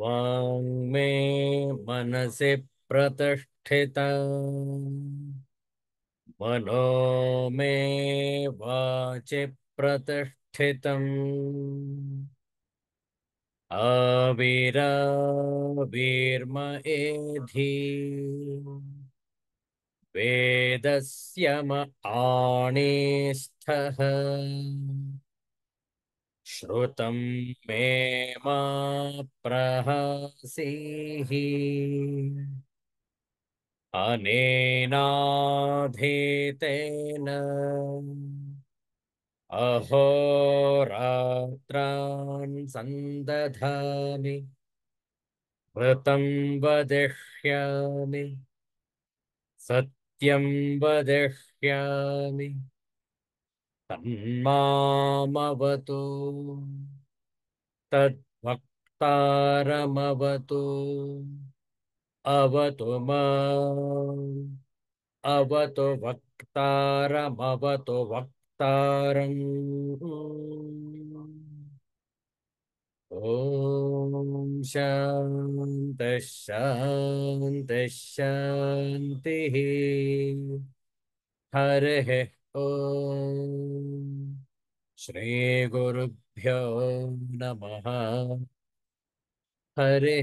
वाङ् मे मनसि प्रतिष्ठिता मनो मे वाचि प्रतिष्ठितम् अविरावीर्म एधि वेदस्य म आणेस्थः श्रुत मे महसी प्रहसीः अनेनाधीतेन अहोरात्रान् सन्दधामि वदिष्या सत्यम वदिष्या तन्मामवतु तद्वक्तारमवतु अवतु माम् अवतु वक्तारमवतु वक्तारम् ॐ शान्तिः शान्तिः हरिः श्रीगुरुभ्यो नम हरे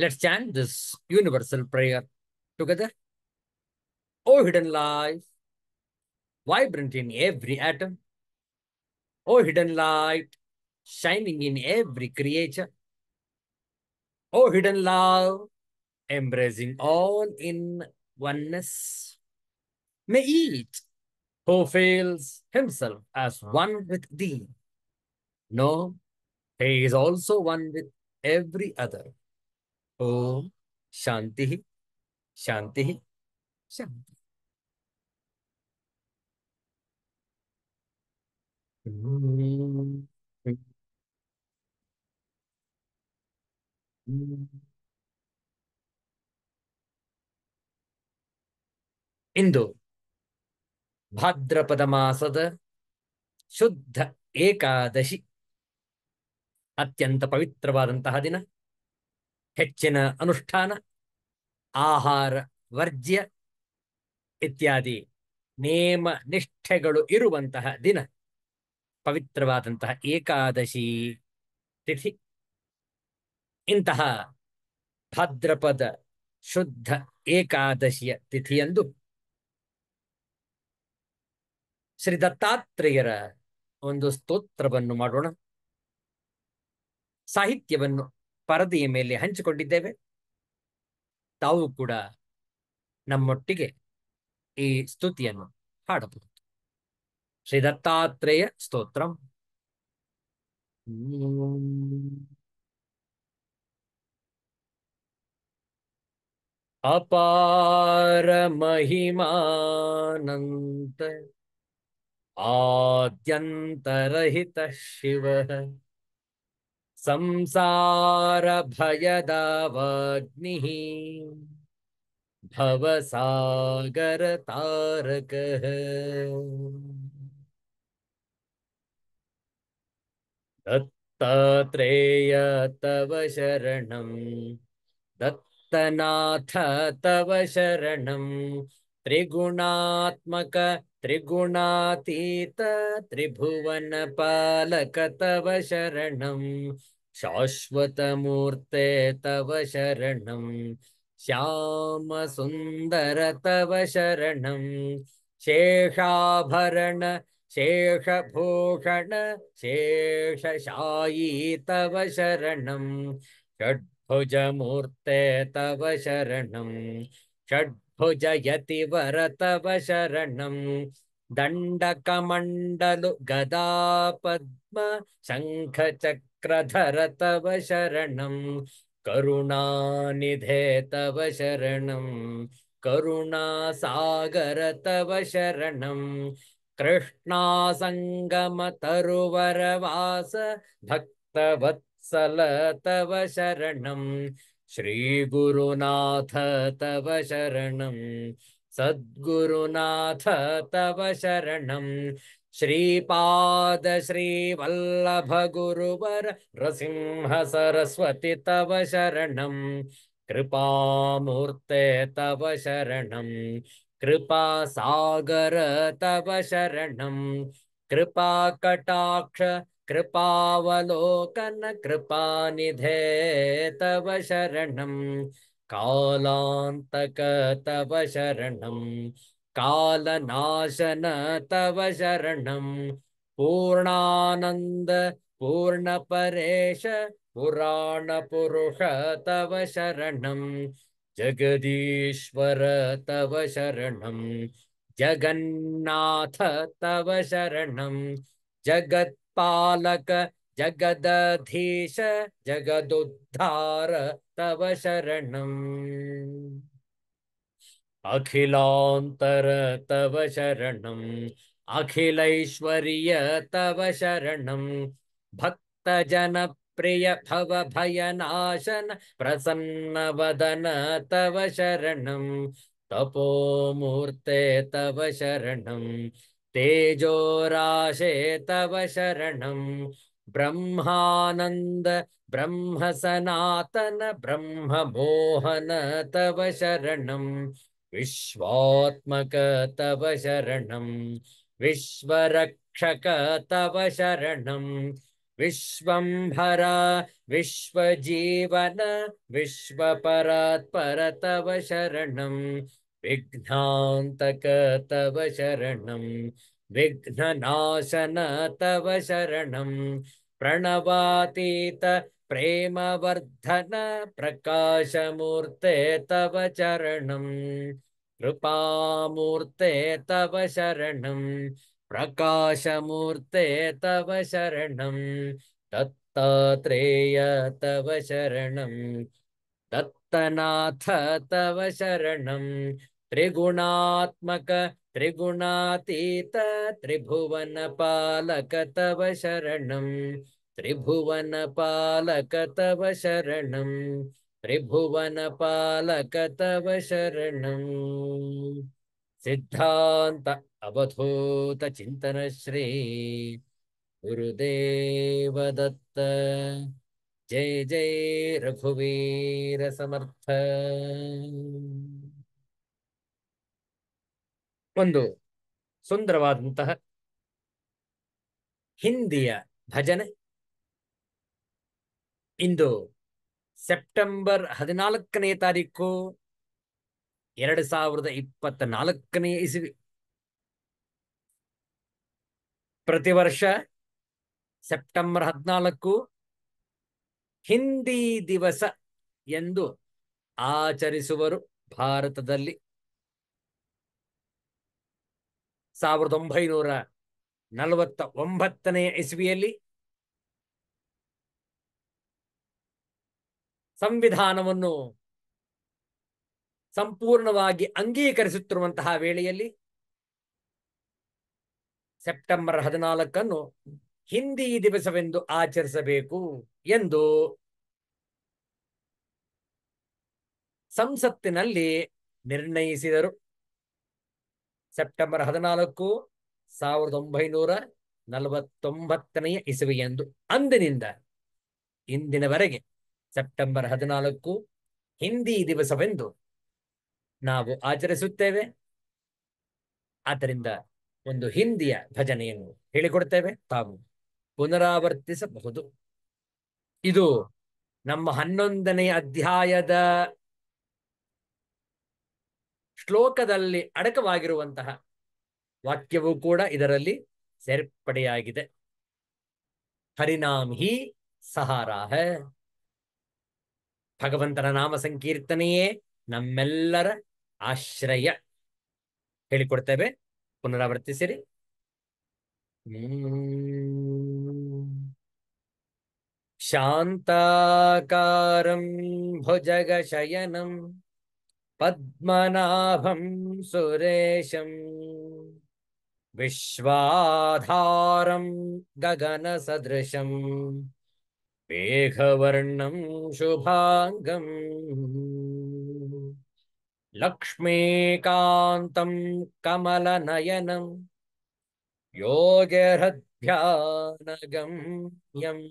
Let's chant this universal prayer together. O hidden life, vibrant in every atom, O oh, hidden light, shining in every creature. O oh, hidden love, embracing all in oneness. May each who feels himself as one with thee. No, he is also one with every other. Om Shantihi Shanti, Shanti. ಇಂದು ಭಾದ್ರಪದ ಮಾಸದ ಶುದ್ಧ ಏಕಾದಶಿ ಅತ್ಯಂತ ಪವಿತ್ರವಾದಂತಹ ದಿನ ಹೆಚ್ಚಿನ ಅನುಷ್ಠಾನ ಆಹಾರ ವರ್ಜ್ಯ ಇತ್ಯಾದಿ ನೇಮ ನಿಷ್ಠೆಗಳು ಇರುವಂತಹ ದಿನ ಪವಿತ್ರವಾದಂತಹ ಏಕಾದಶಿ ತಿಥಿ ಇಂತಹ ಭದ್ರಪದ ಶುದ್ಧ ಏಕಾದಶಿಯ ತಿಥಿಯಂದು ಶ್ರೀ ದತ್ತಾತ್ರೇಯರ ಒಂದು ಸ್ತೋತ್ರವನ್ನು ಮಾಡೋಣ ಸಾಹಿತ್ಯವನ್ನು ಪರದೆಯ ಮೇಲೆ ಹಂಚಿಕೊಂಡಿದ್ದೇವೆ ತಾವು ಕೂಡ ನಮ್ಮೊಟ್ಟಿಗೆ ಈ ಸ್ತುತಿಯನ್ನು ಹಾಡಬಹುದು श्री दत्तात्रेय अपार महिमानंत स्तोत्रम अपारमहिमानन्त आद्यन्तरहितः शिवः संसारभयदावाग्निः भवसागरतारकः दत्तात्रेय तव शरण दत्तनाथ तव शरणं त्रिगुणात्मक त्रिगुणातीत त्रिभुवनपालक तव शरण शाश्वतमूर्ते तव श्याम सुंदर तव शरण शेषाभरण शेषभूषण शेषशायी तव शरणं षड्भुजमूर्ते तव शरणं षड्भुजयतिवर तव शरण दंडकमंडल गदा पद्म शङ्खचक्रधर तव शरणं करुणानिधे तव शरणं सागर तव शरण कृष्णासङ्गमतरुवरवास भक्तवत्सल तव शरणं श्रीगुरुनाथ तव शरणं सद्गुरुनाथ तव शरणं श्रीपाद श्रीवल्लभगुरुवर तव शरणं कृपामूर्ते तव शरणं कृपासागर तव शरणं कृपाकटाक्ष कृपावलोकन कृपानिधे तव शरणं कालान्तक तव शरणं कालनाशन तव शरणं पूर्णानन्द पूर्णपरेश पुराणपुरुष तव शरणं जगदीश्वर तव शरण जगन्नाथ तव शरणं जगत्पालक जगदधीश जगदुद्धार तव शरणम् अखिलान्तर तव शरणम् अखिलैश्वर्य तव शरण भक्तजन भयनाशन प्रसन्नवदन तव शरणं तपोमूर्ते तव शरणं तेजोराशे तव शरणं ब्रह्मानन्द ब्रह्मसनातन सनातन तव शरणं विश्वात्मक तव शरणं विश्वरक्षक तव शरणं विश्वम्भरा विश्वजीवन विश्वपरात्पर तव शरण विघ्नातक तव शरणं विघ्ननाशन तव शरण प्रणवातीत प्रेम वर्धन प्रकाशमूर्ते तव चरणं कृपामूर्ते तव शरण प्रकाशमूर्ते तव शरणं दत्तात्रेय तव शरणं दत्तनाथ तव शरणं त्रिगुणात्मक त्रिगुणातीत त्रिभुवनपालक तव शरणं त्रिभुवनपालक तव शरणं त्रिभुवनपालक तव शरणम् ಸಿದ್ಧಾಂತ ಅವಧೂತ ಚಿಂತನ ಶ್ರೀ ಗುರುದೇವದತ್ತ ಜೈ ಜೈ ರಘುವೀರ ಸಮರ್ಥ ಒಂದು ಸುಂದರವಾದಂತಹ ಹಿಂದಿಯ ಭಜನೆ ಇಂದು ಸೆಪ್ಟೆಂಬರ್ ಹದಿನಾಲ್ಕನೇ ತಾರೀಕು ಎರಡು ಸಾವಿರದ ಇಪ್ಪತ್ತ ನಾಲ್ಕನೇ ಇಸವಿ ಪ್ರತಿ ವರ್ಷ ಸೆಪ್ಟೆಂಬರ್ ಹದಿನಾಲ್ಕು ಹಿಂದಿ ದಿವಸ ಎಂದು ಆಚರಿಸುವರು ಭಾರತದಲ್ಲಿ ಸಾವಿರದ ಒಂಬೈನೂರ ನಲವತ್ತ ಒಂಬತ್ತನೆಯ ಇಸ್ವಿಯಲ್ಲಿ ಸಂವಿಧಾನವನ್ನು ಸಂಪೂರ್ಣವಾಗಿ ಅಂಗೀಕರಿಸುತ್ತಿರುವಂತಹ ವೇಳೆಯಲ್ಲಿ ಸೆಪ್ಟೆಂಬರ್ ಹದಿನಾಲ್ಕನ್ನು ಹಿಂದಿ ದಿವಸವೆಂದು ಆಚರಿಸಬೇಕು ಎಂದು ಸಂಸತ್ತಿನಲ್ಲಿ ನಿರ್ಣಯಿಸಿದರು ಸೆಪ್ಟೆಂಬರ್ ಹದಿನಾಲ್ಕು ಸಾವಿರದ ಒಂಬೈನೂರ ನಲವತ್ತೊಂಬತ್ತನೆಯ ಇಸವಿಯಂದು ಅಂದಿನಿಂದ ಇಂದಿನವರೆಗೆ ಸೆಪ್ಟೆಂಬರ್ ಹದಿನಾಲ್ಕು ಹಿಂದಿ ದಿವಸವೆಂದು ನಾವು ಆಚರಿಸುತ್ತೇವೆ ಆದ್ದರಿಂದ ಒಂದು ಹಿಂದಿಯ ಭಜನೆಯನ್ನು ಹೇಳಿಕೊಡ್ತೇವೆ ತಾವು ಪುನರಾವರ್ತಿಸಬಹುದು ಇದು ನಮ್ಮ ಹನ್ನೊಂದನೆಯ ಅಧ್ಯಾಯದ ಶ್ಲೋಕದಲ್ಲಿ ಅಡಕವಾಗಿರುವಂತಹ ವಾಕ್ಯವೂ ಕೂಡ ಇದರಲ್ಲಿ ಸೇರ್ಪಡೆಯಾಗಿದೆ ಹರಿನಾಮ್ ಹಿ ಸಹಾರಾಹ ಭಗವಂತನ ನಾಮ ಸಂಕೀರ್ತನೆಯೇ ನಮ್ಮೆಲ್ಲರ ಆಶ್ರಯ ಹೇಳಿಕೊಡ್ತೇವೆ ಪುನರಾವರ್ತಿಸಿರಿ शान्ताकारं भुजगशयनं पद्मनाभं सुरेशं विश्वाधारं गगनसदृशं मेघवर्णं शुभाङ्गम् लक्ष्मीकान्तं कमलनयनं योगिहृद्ध्यानगम्यम्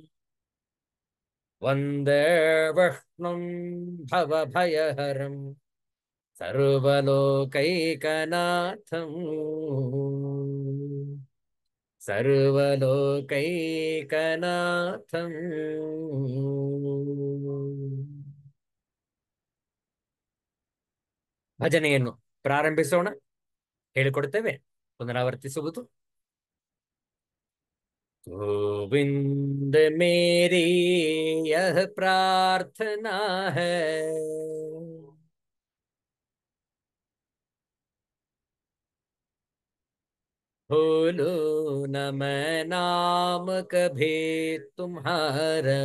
वन्दे विष्णुं भवभयहरं सर्वलोकैकनाथम् सर्वलोकैकनाथम् भजन प्रारंभसोण हेकोड़ते पुनरावर्त गोविंद मेरी यह प्रार्थना है बोलो न मैं नाम कभी तुम्हारा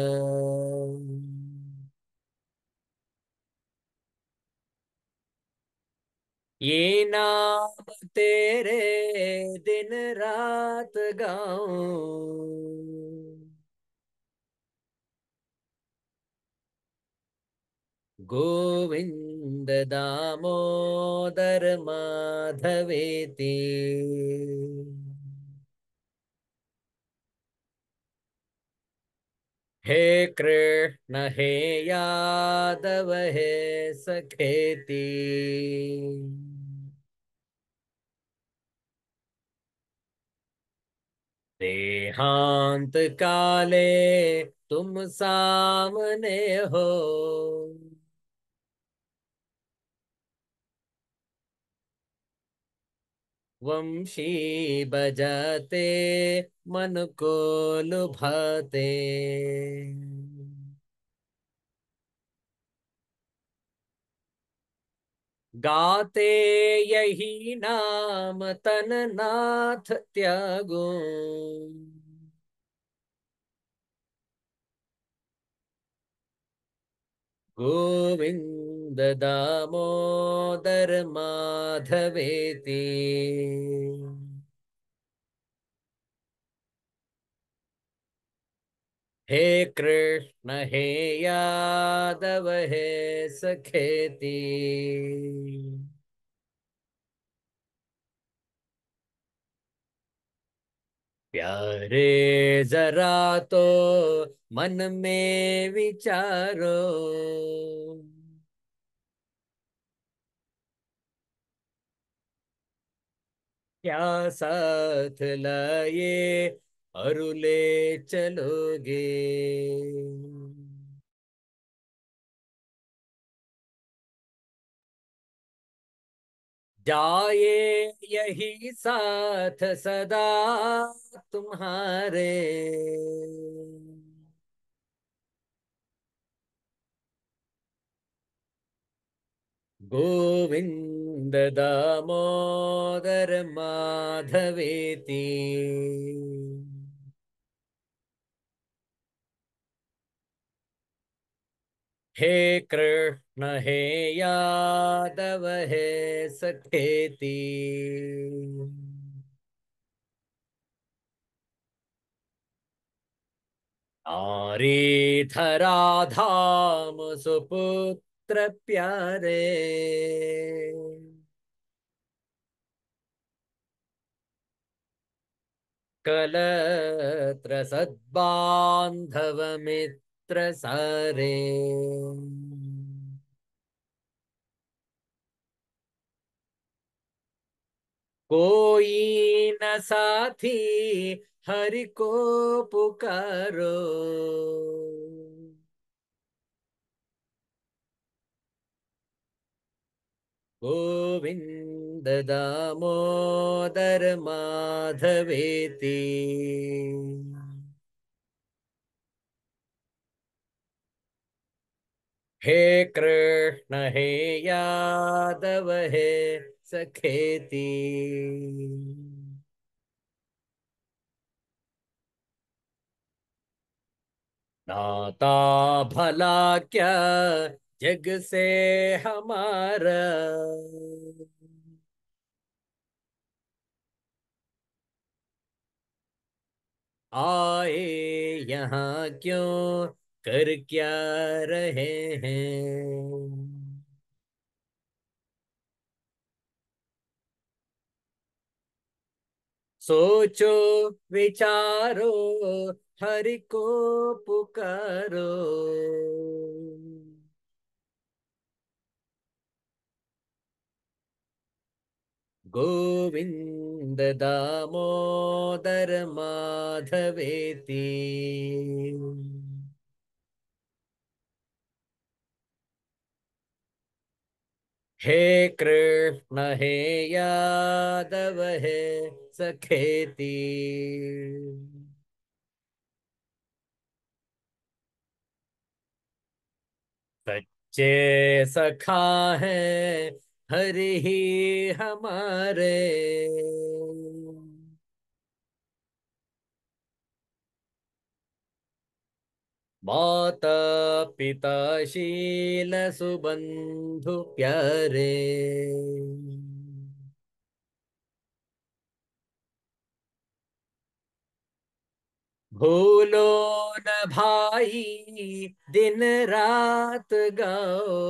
ये नाम तेरे दिन रात गाऊं गोविंद दामोदर माधवेती हे कृष्ण हे यादव हे सखेती देहांत काले तुम सामने हो वंशी बजाते मन को लुभाते गाते यही नाम तन नाथ त्यागो गोविंद दामोदर माधवेति हे कृष्ण हे यादव हे सखेती प्यारे जरा तो मन में विचारो क्या साथ लाए अरुले चलोगे जाए यही साथ सदा तुम्हारे गोविन्द दामोदर माधवेति हे कृष्ण हे यादव हे सखेती धाम सुपुत्र प्यारे कलत्र सद्बान्धव मित्र तत्र सारे कोई न साथी हरि को पुकारो गोविंद दामोदर माधवेती हे कृष्ण हे यादव हे सखेती नाता भला क्या जग से हमारा आए यहाँ क्यों कर क्या रहे हैं सोचो विचारो हर को पुकारो गोविंद दामोदर माधवेती हे कृष्ण हे यादव हे सखेती सच्चे सखा है हरि ही हमारे माता पिता शील सुबंधु प्यारे भूलो न भाई दिन रात गाओ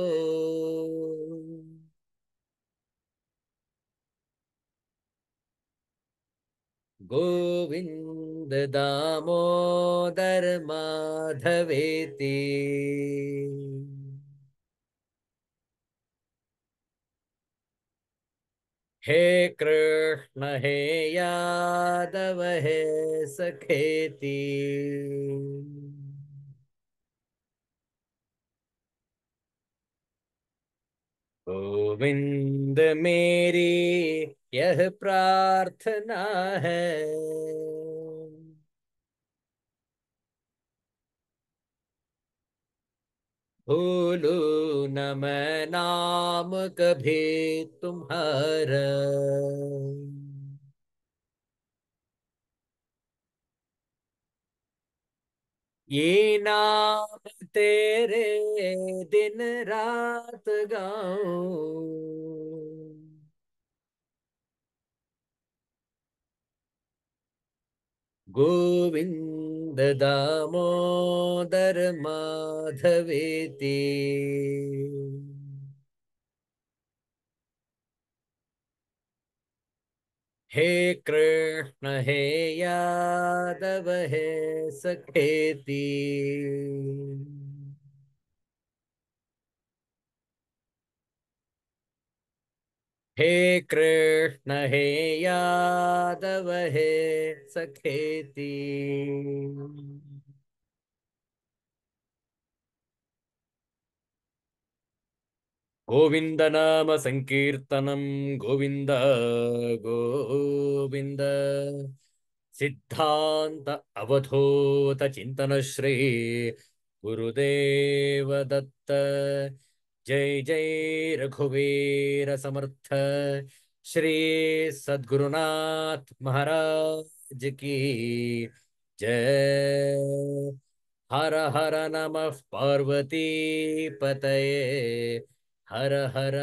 गोविन्द माधवेति हे कृष्ण हे यादव हे सखेति गोविंद मेरी यह प्रार्थना है भूलू न मैं नाम कभी तुम्हारा ये नाम तेरे दिन रात गाऊ गोविंद दामोदर माधवेती हे कृष्ण हे यादव हे सखेती हे कृष्ण हे यादव हे सखेती सिद्धांत गोविन्द चिंतन श्री गुरुदेव दत्त जय जय रघुवीर समर्थ श्री सद्गुरुनाथ महाराज की जय हर हर नमः पार्वती पतये ಹರ ಹರ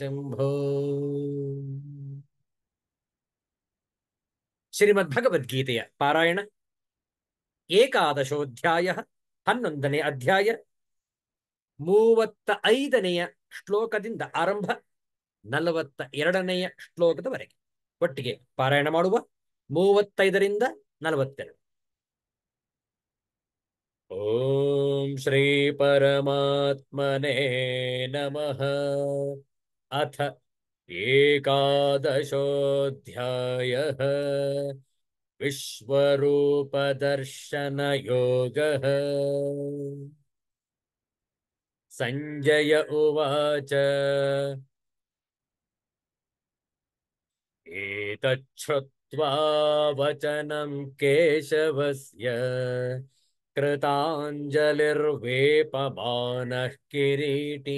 ಶಂಭೋ ಶ್ರೀಮದ್ ಭಗವದ್ಗೀತೆಯ ಪಾರಾಯಣ ಏಕಾದಶೋಧ್ಯಾಯ ಹನ್ನೊಂದನೇ ಅಧ್ಯಾಯ ಮೂವತ್ತ ಐದನೆಯ ಶ್ಲೋಕದಿಂದ ಆರಂಭ ನಲವತ್ತ ಎರಡನೆಯ ಶ್ಲೋಕದವರೆಗೆ ಒಟ್ಟಿಗೆ ಪಾರಾಯಣ ಮಾಡುವ ಮೂವತ್ತೈದರಿಂದ ನಲವತ್ತೆರಡು श्री परमात्मने नमः अथ एकादशोऽध्यायः विश्वरूपदर्शनयोगः सञ्जय उवाच एतच्छ्रुत्वा वचनं केशवस्य कृताञ्जलिर्वेपमानः किरीटी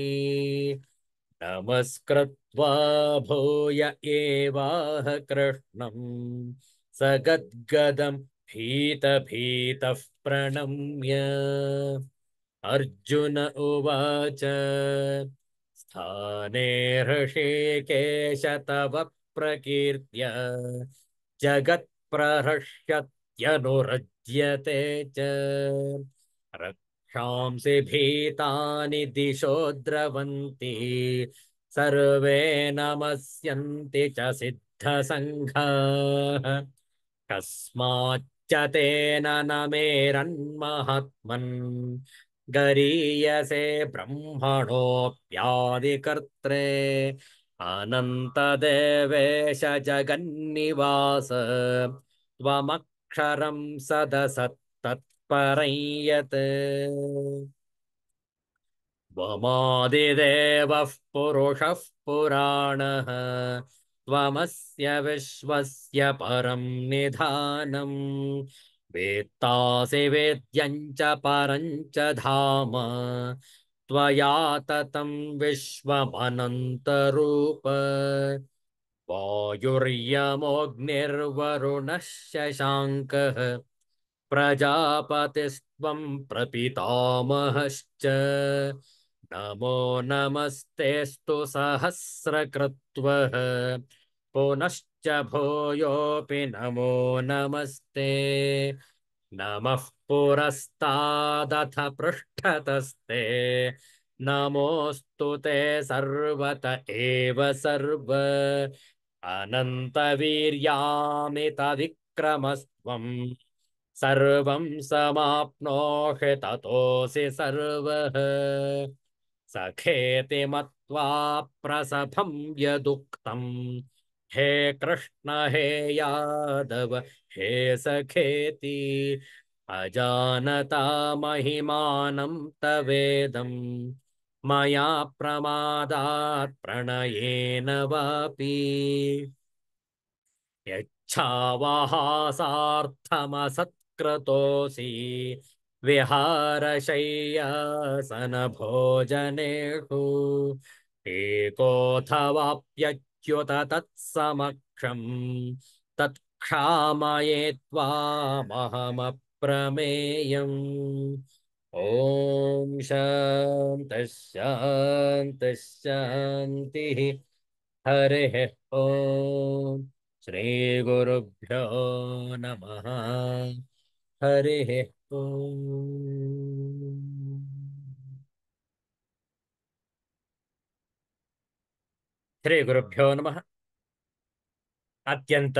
नमस्कृत्वा भूय एवाह कृष्णम् स गद्गदम् भीतभीतः प्रणम्य अर्जुन उवाच स्थाने हृषिकेश तव प्रकीर्त्य जगत्प्रहृष्यत् यनुरज्यते च रक्षांसि भीतानि दिशो द्रवन्ति सर्वे नमस्यन्ति च सिद्धसङ्घाः कस्माच्च तेन न मेरन्महात्मन् गरीयसे ब्रह्मणोऽप्यादिकर्त्रे अनन्तदेवेश जगन्निवास त्वमक् क्षर सदसत्तत्परै यत् त्वमादिदेवः पुरुषः पुराणः त्वमस्य विश्वस्य परं निधानम् वेत्तासि वेद्यं च परं च धाम त्वया ततं विश्वमनन्तरूप वायुर्यमोऽग्निर्वरुणः शशाङ्कः प्रजापतिस्त्वं प्रपितामहश्च नमो नमस्तेऽस्तु सहस्रकृत्वः पुनश्च भूयोऽपि नमो नमस्ते नमः पुरस्तादथ पृष्ठतस्ते नमोऽस्तु ते सर्वत एव सर्व अनन्तवीर्यामितविक्रमस्त्वम् सर्वं समाप्नोषि ततोऽसि सर्वः सखेति मत्वा प्रसभं यदुक्तम् हे कृष्ण हे यादव हे सखेति अजानता महिमानं तवेदम् मया प्रमादात् प्रणयेन वापि यच्छावहासार्थमसत्क्रतोऽसि विहारशय्यासनभोजनेषु एकोऽथवाप्यच्युत तत्समक्षम् तत्क्षामये त्वामहमप्रमेयम् ॐ शान्तशान्तशान्तिः हरिः ॐ श्रीगुरुभ्यो नमः हरिः ॐ ಶ್ರೀ ಗುರುಭ್ಯೋ ನಮಃ ಅತ್ಯಂತ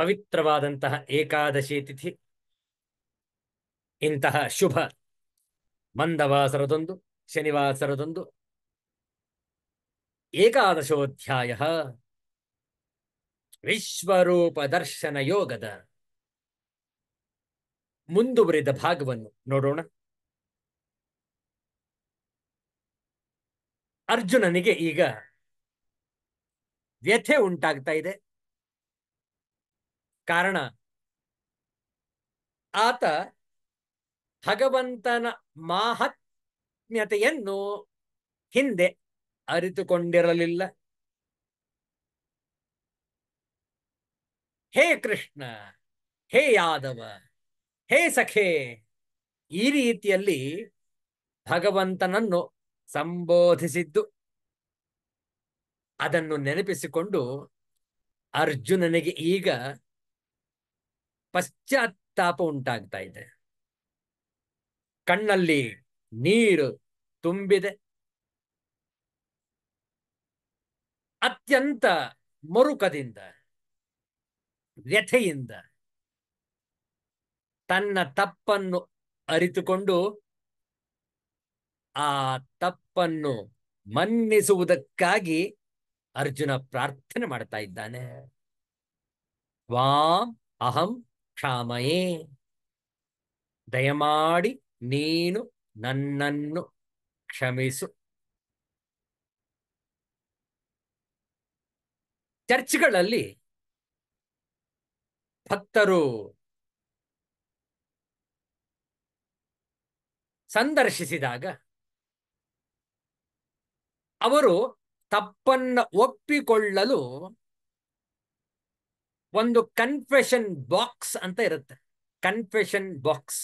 ಪವಿತ್ರವಾದಂತಹ ಏಕಾದಶಿ ತಿಥಿ ಇಂತಹ ಶುಭ ಮಂದವಾಸರದೊಂದು ಶನಿವಾಸರದೊಂದು ಏಕಾದಶೋಧ್ಯಾಯ ವಿಶ್ವರೂಪ ದರ್ಶನ ಯೋಗದ ಮುಂದುವರಿದ ಭಾಗವನ್ನು ನೋಡೋಣ ಅರ್ಜುನನಿಗೆ ಈಗ ವ್ಯಥೆ ಉಂಟಾಗ್ತಾ ಇದೆ ಕಾರಣ ಆತ ಭಗವಂತನ ಮಾಹಾತ್ಮ್ಯತೆಯನ್ನು ಹಿಂದೆ ಅರಿತುಕೊಂಡಿರಲಿಲ್ಲ ಹೇ ಕೃಷ್ಣ ಹೇ ಯಾದವ ಹೇ ಸಖೆ ಈ ರೀತಿಯಲ್ಲಿ ಭಗವಂತನನ್ನು ಸಂಬೋಧಿಸಿದ್ದು ಅದನ್ನು ನೆನಪಿಸಿಕೊಂಡು ಅರ್ಜುನನಿಗೆ ಈಗ ಪಶ್ಚಾತ್ತಾಪ ಉಂಟಾಗ್ತಾ ಇದೆ ಕಣ್ಣಲ್ಲಿ ನೀರು ತುಂಬಿದೆ ಅತ್ಯಂತ ಮರುಕದಿಂದ ವ್ಯಥೆಯಿಂದ ತನ್ನ ತಪ್ಪನ್ನು ಅರಿತುಕೊಂಡು ಆ ತಪ್ಪನ್ನು ಮನ್ನಿಸುವುದಕ್ಕಾಗಿ ಅರ್ಜುನ ಪ್ರಾರ್ಥನೆ ಮಾಡ್ತಾ ಇದ್ದಾನೆ ಅಹಂ ಕ್ಷಾಮಯೇ ದಯಮಾಡಿ ನೀನು ನನ್ನನ್ನು ಕ್ಷಮಿಸು ಚರ್ಚ್ಗಳಲ್ಲಿ ಭಕ್ತರು ಸಂದರ್ಶಿಸಿದಾಗ ಅವರು ತಪ್ಪನ್ನ ಒಪ್ಪಿಕೊಳ್ಳಲು ಒಂದು ಕನ್ಫೆಷನ್ ಬಾಕ್ಸ್ ಅಂತ ಇರುತ್ತೆ ಕನ್ಫೆಷನ್ ಬಾಕ್ಸ್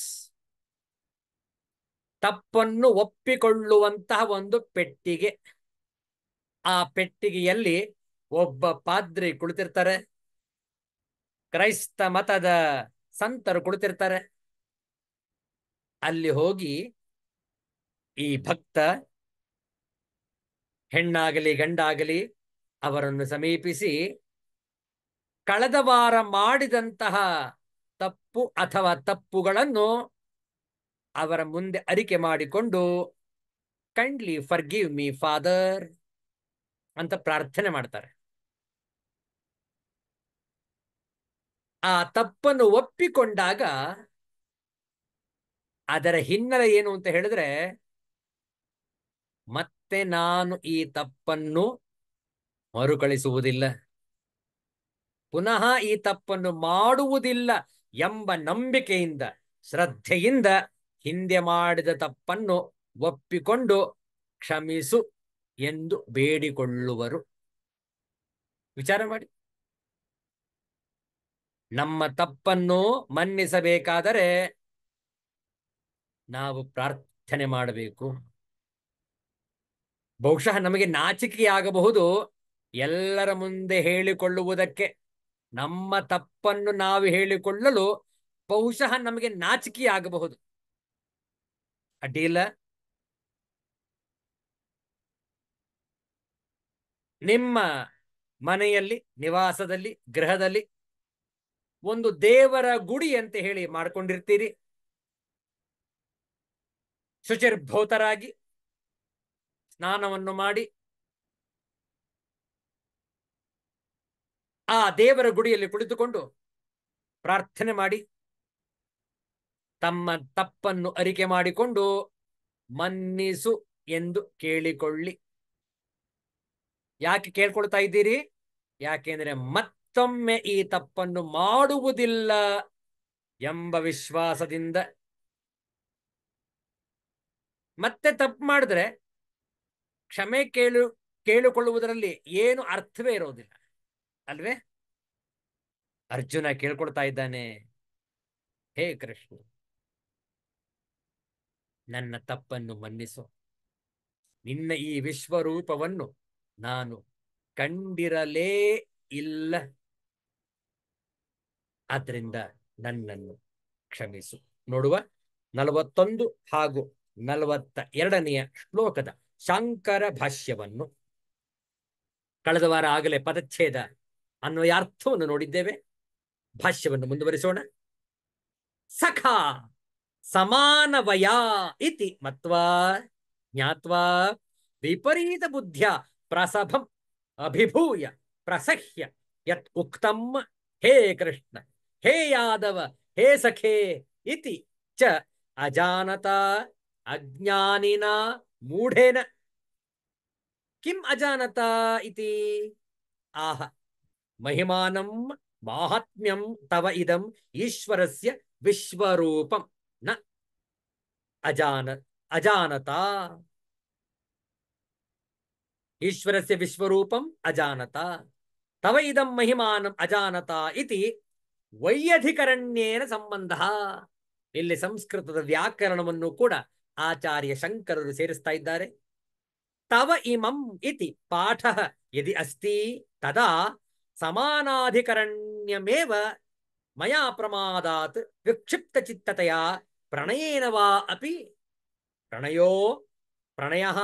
ತಪ್ಪನ್ನು ಒಪ್ಪಿಕೊಳ್ಳುವಂತಹ ಒಂದು ಪೆಟ್ಟಿಗೆ ಆ ಪೆಟ್ಟಿಗೆಯಲ್ಲಿ ಒಬ್ಬ ಪಾದ್ರಿ ಕುಳಿತಿರ್ತಾರೆ ಕ್ರೈಸ್ತ ಮತದ ಸಂತರು ಕುಳಿತಿರ್ತಾರೆ ಅಲ್ಲಿ ಹೋಗಿ ಈ ಭಕ್ತ ಹೆಣ್ಣಾಗಲಿ ಗಂಡಾಗಲಿ ಅವರನ್ನು ಸಮೀಪಿಸಿ ಕಳೆದ ವಾರ ಮಾಡಿದಂತಹ ತಪ್ಪು ಅಥವಾ ತಪ್ಪುಗಳನ್ನು ಅವರ ಮುಂದೆ ಅರಿಕೆ ಮಾಡಿಕೊಂಡು kindly forgive me father ಅಂತ ಪ್ರಾರ್ಥನೆ ಮಾಡ್ತಾರೆ ಆ ತಪ್ಪನ್ನು ಒಪ್ಪಿಕೊಂಡಾಗ ಅದರ ಹಿನ್ನೆಲೆ ಏನು ಅಂತ ಹೇಳಿದ್ರೆ ಮತ್ತೆ ನಾನು ಈ ತಪ್ಪನ್ನು ಮರುಕಳಿಸುವುದಿಲ್ಲ ಪುನಃ ಈ ತಪ್ಪನ್ನು ಮಾಡುವುದಿಲ್ಲ ಎಂಬ ನಂಬಿಕೆಯಿಂದ ಶ್ರದ್ಧೆಯಿಂದ ಹಿಂದೆ ಮಾಡಿದ ತಪ್ಪನ್ನು ಒಪ್ಪಿಕೊಂಡು ಕ್ಷಮಿಸು ಎಂದು ಬೇಡಿಕೊಳ್ಳುವರು ವಿಚಾರ ಮಾಡಿ ನಮ್ಮ ತಪ್ಪನ್ನು ಮನ್ನಿಸಬೇಕಾದರೆ ನಾವು ಪ್ರಾರ್ಥನೆ ಮಾಡಬೇಕು ಬಹುಶಃ ನಮಗೆ ನಾಚಿಕೆಯಾಗಬಹುದು ಎಲ್ಲರ ಮುಂದೆ ಹೇಳಿಕೊಳ್ಳುವುದಕ್ಕೆ ನಮ್ಮ ತಪ್ಪನ್ನು ನಾವು ಹೇಳಿಕೊಳ್ಳಲು ಬಹುಶಃ ನಮಗೆ ನಾಚಿಕೆಯಾಗಬಹುದು ಅಡ್ಡಿಯಿಲ್ಲ ನಿಮ್ಮ ಮನೆಯಲ್ಲಿ ನಿವಾಸದಲ್ಲಿ ಗೃಹದಲ್ಲಿ ಒಂದು ದೇವರ ಗುಡಿ ಅಂತ ಹೇಳಿ ಮಾಡ್ಕೊಂಡಿರ್ತೀರಿ ಶುಚಿರ್ಭೂತರಾಗಿ ಸ್ನಾನವನ್ನು ಮಾಡಿ ಆ ದೇವರ ಗುಡಿಯಲ್ಲಿ ಕುಳಿತುಕೊಂಡು ಪ್ರಾರ್ಥನೆ ಮಾಡಿ ತಮ್ಮ ತಪ್ಪನ್ನು ಅರಿಕೆ ಮಾಡಿಕೊಂಡು ಮನ್ನಿಸು ಎಂದು ಕೇಳಿಕೊಳ್ಳಿ ಯಾಕೆ ಕೇಳ್ಕೊಳ್ತಾ ಇದ್ದೀರಿ ಯಾಕೆಂದ್ರೆ ಮತ್ತೊಮ್ಮೆ ಈ ತಪ್ಪನ್ನು ಮಾಡುವುದಿಲ್ಲ ಎಂಬ ವಿಶ್ವಾಸದಿಂದ ಮತ್ತೆ ತಪ್ಪು ಮಾಡಿದ್ರೆ ಕ್ಷಮೆ ಕೇಳು ಕೇಳಿಕೊಳ್ಳುವುದರಲ್ಲಿ ಏನು ಅರ್ಥವೇ ಇರೋದಿಲ್ಲ ಅಲ್ವೇ ಅರ್ಜುನ ಕೇಳ್ಕೊಳ್ತಾ ಇದ್ದಾನೆ ಹೇ ಕೃಷ್ಣ ನನ್ನ ತಪ್ಪನ್ನು ಮನ್ನಿಸು ನಿನ್ನ ಈ ವಿಶ್ವರೂಪವನ್ನು ನಾನು ಕಂಡಿರಲೇ ಇಲ್ಲ ಆದ್ರಿಂದ ನನ್ನನ್ನು ಕ್ಷಮಿಸು ನೋಡುವ ನಲವತ್ತೊಂದು ಹಾಗೂ ನಲವತ್ತ ಎರಡನೆಯ ಶ್ಲೋಕದ ಶಂಕರ ಭಾಷ್ಯವನ್ನು ಕಳೆದ ವಾರ ಆಗಲೇ ಪದಚ್ಛೇದ ಅನ್ವಯಾರ್ಥವನ್ನು ನೋಡಿದ್ದೇವೆ ಭಾಷ್ಯವನ್ನು ಮುಂದುವರಿಸೋಣ ಸಖಾ समानवया इति मत्वा ज्ञात्वा विपरीतबुद्ध्या प्रसभम् अभिभूय प्रसह्य यत् उक्तम् हे कृष्ण हे यादव हे सखे इति च अजानता अज्ञानिना मूढ़ेन किम अजानता इति आह महिमानं महात्म्यम तव इदम् ईश्वरस्य विश्वरूपम् ನ ಅಜಾನ ಅಜಾನತ ಈಶ್ವರಸ್ಯ ವಿಶ್ವರೂಪಂ ಅಜಾನತ ತವ ಇದಂ ಮಹಿಮಾನಂ ಅಜಾನತ ಇತಿ ವೈಯಧಿಕರಣ್ಯೇನ ಸಂಬಂಧ ಇಲ್ಲಿ ಸಂಸ್ಕೃತದ ವ್ಯಾಕರಣವನ್ನು ಕೂಡ ಆಚಾರ್ಯ ಶಂಕರರು ಸೇರಿಸ್ತಾ ಇದ್ದಾರೆ ತವ ಇಮಂ ಇತಿ ಪಾಠ ಯದಿ ಅಸ್ತಿ ತದಾ ಸಮಾನಾಧಿಕರಣ್ಯಮೇವ ಮಯಾ ಪ್ರಮಾದಾತ್ ವಿಕ್ಷಿಪ್ತ ಚಿತ್ತತೆಯ प्रणयन वा अपि प्रणयो प्रणयः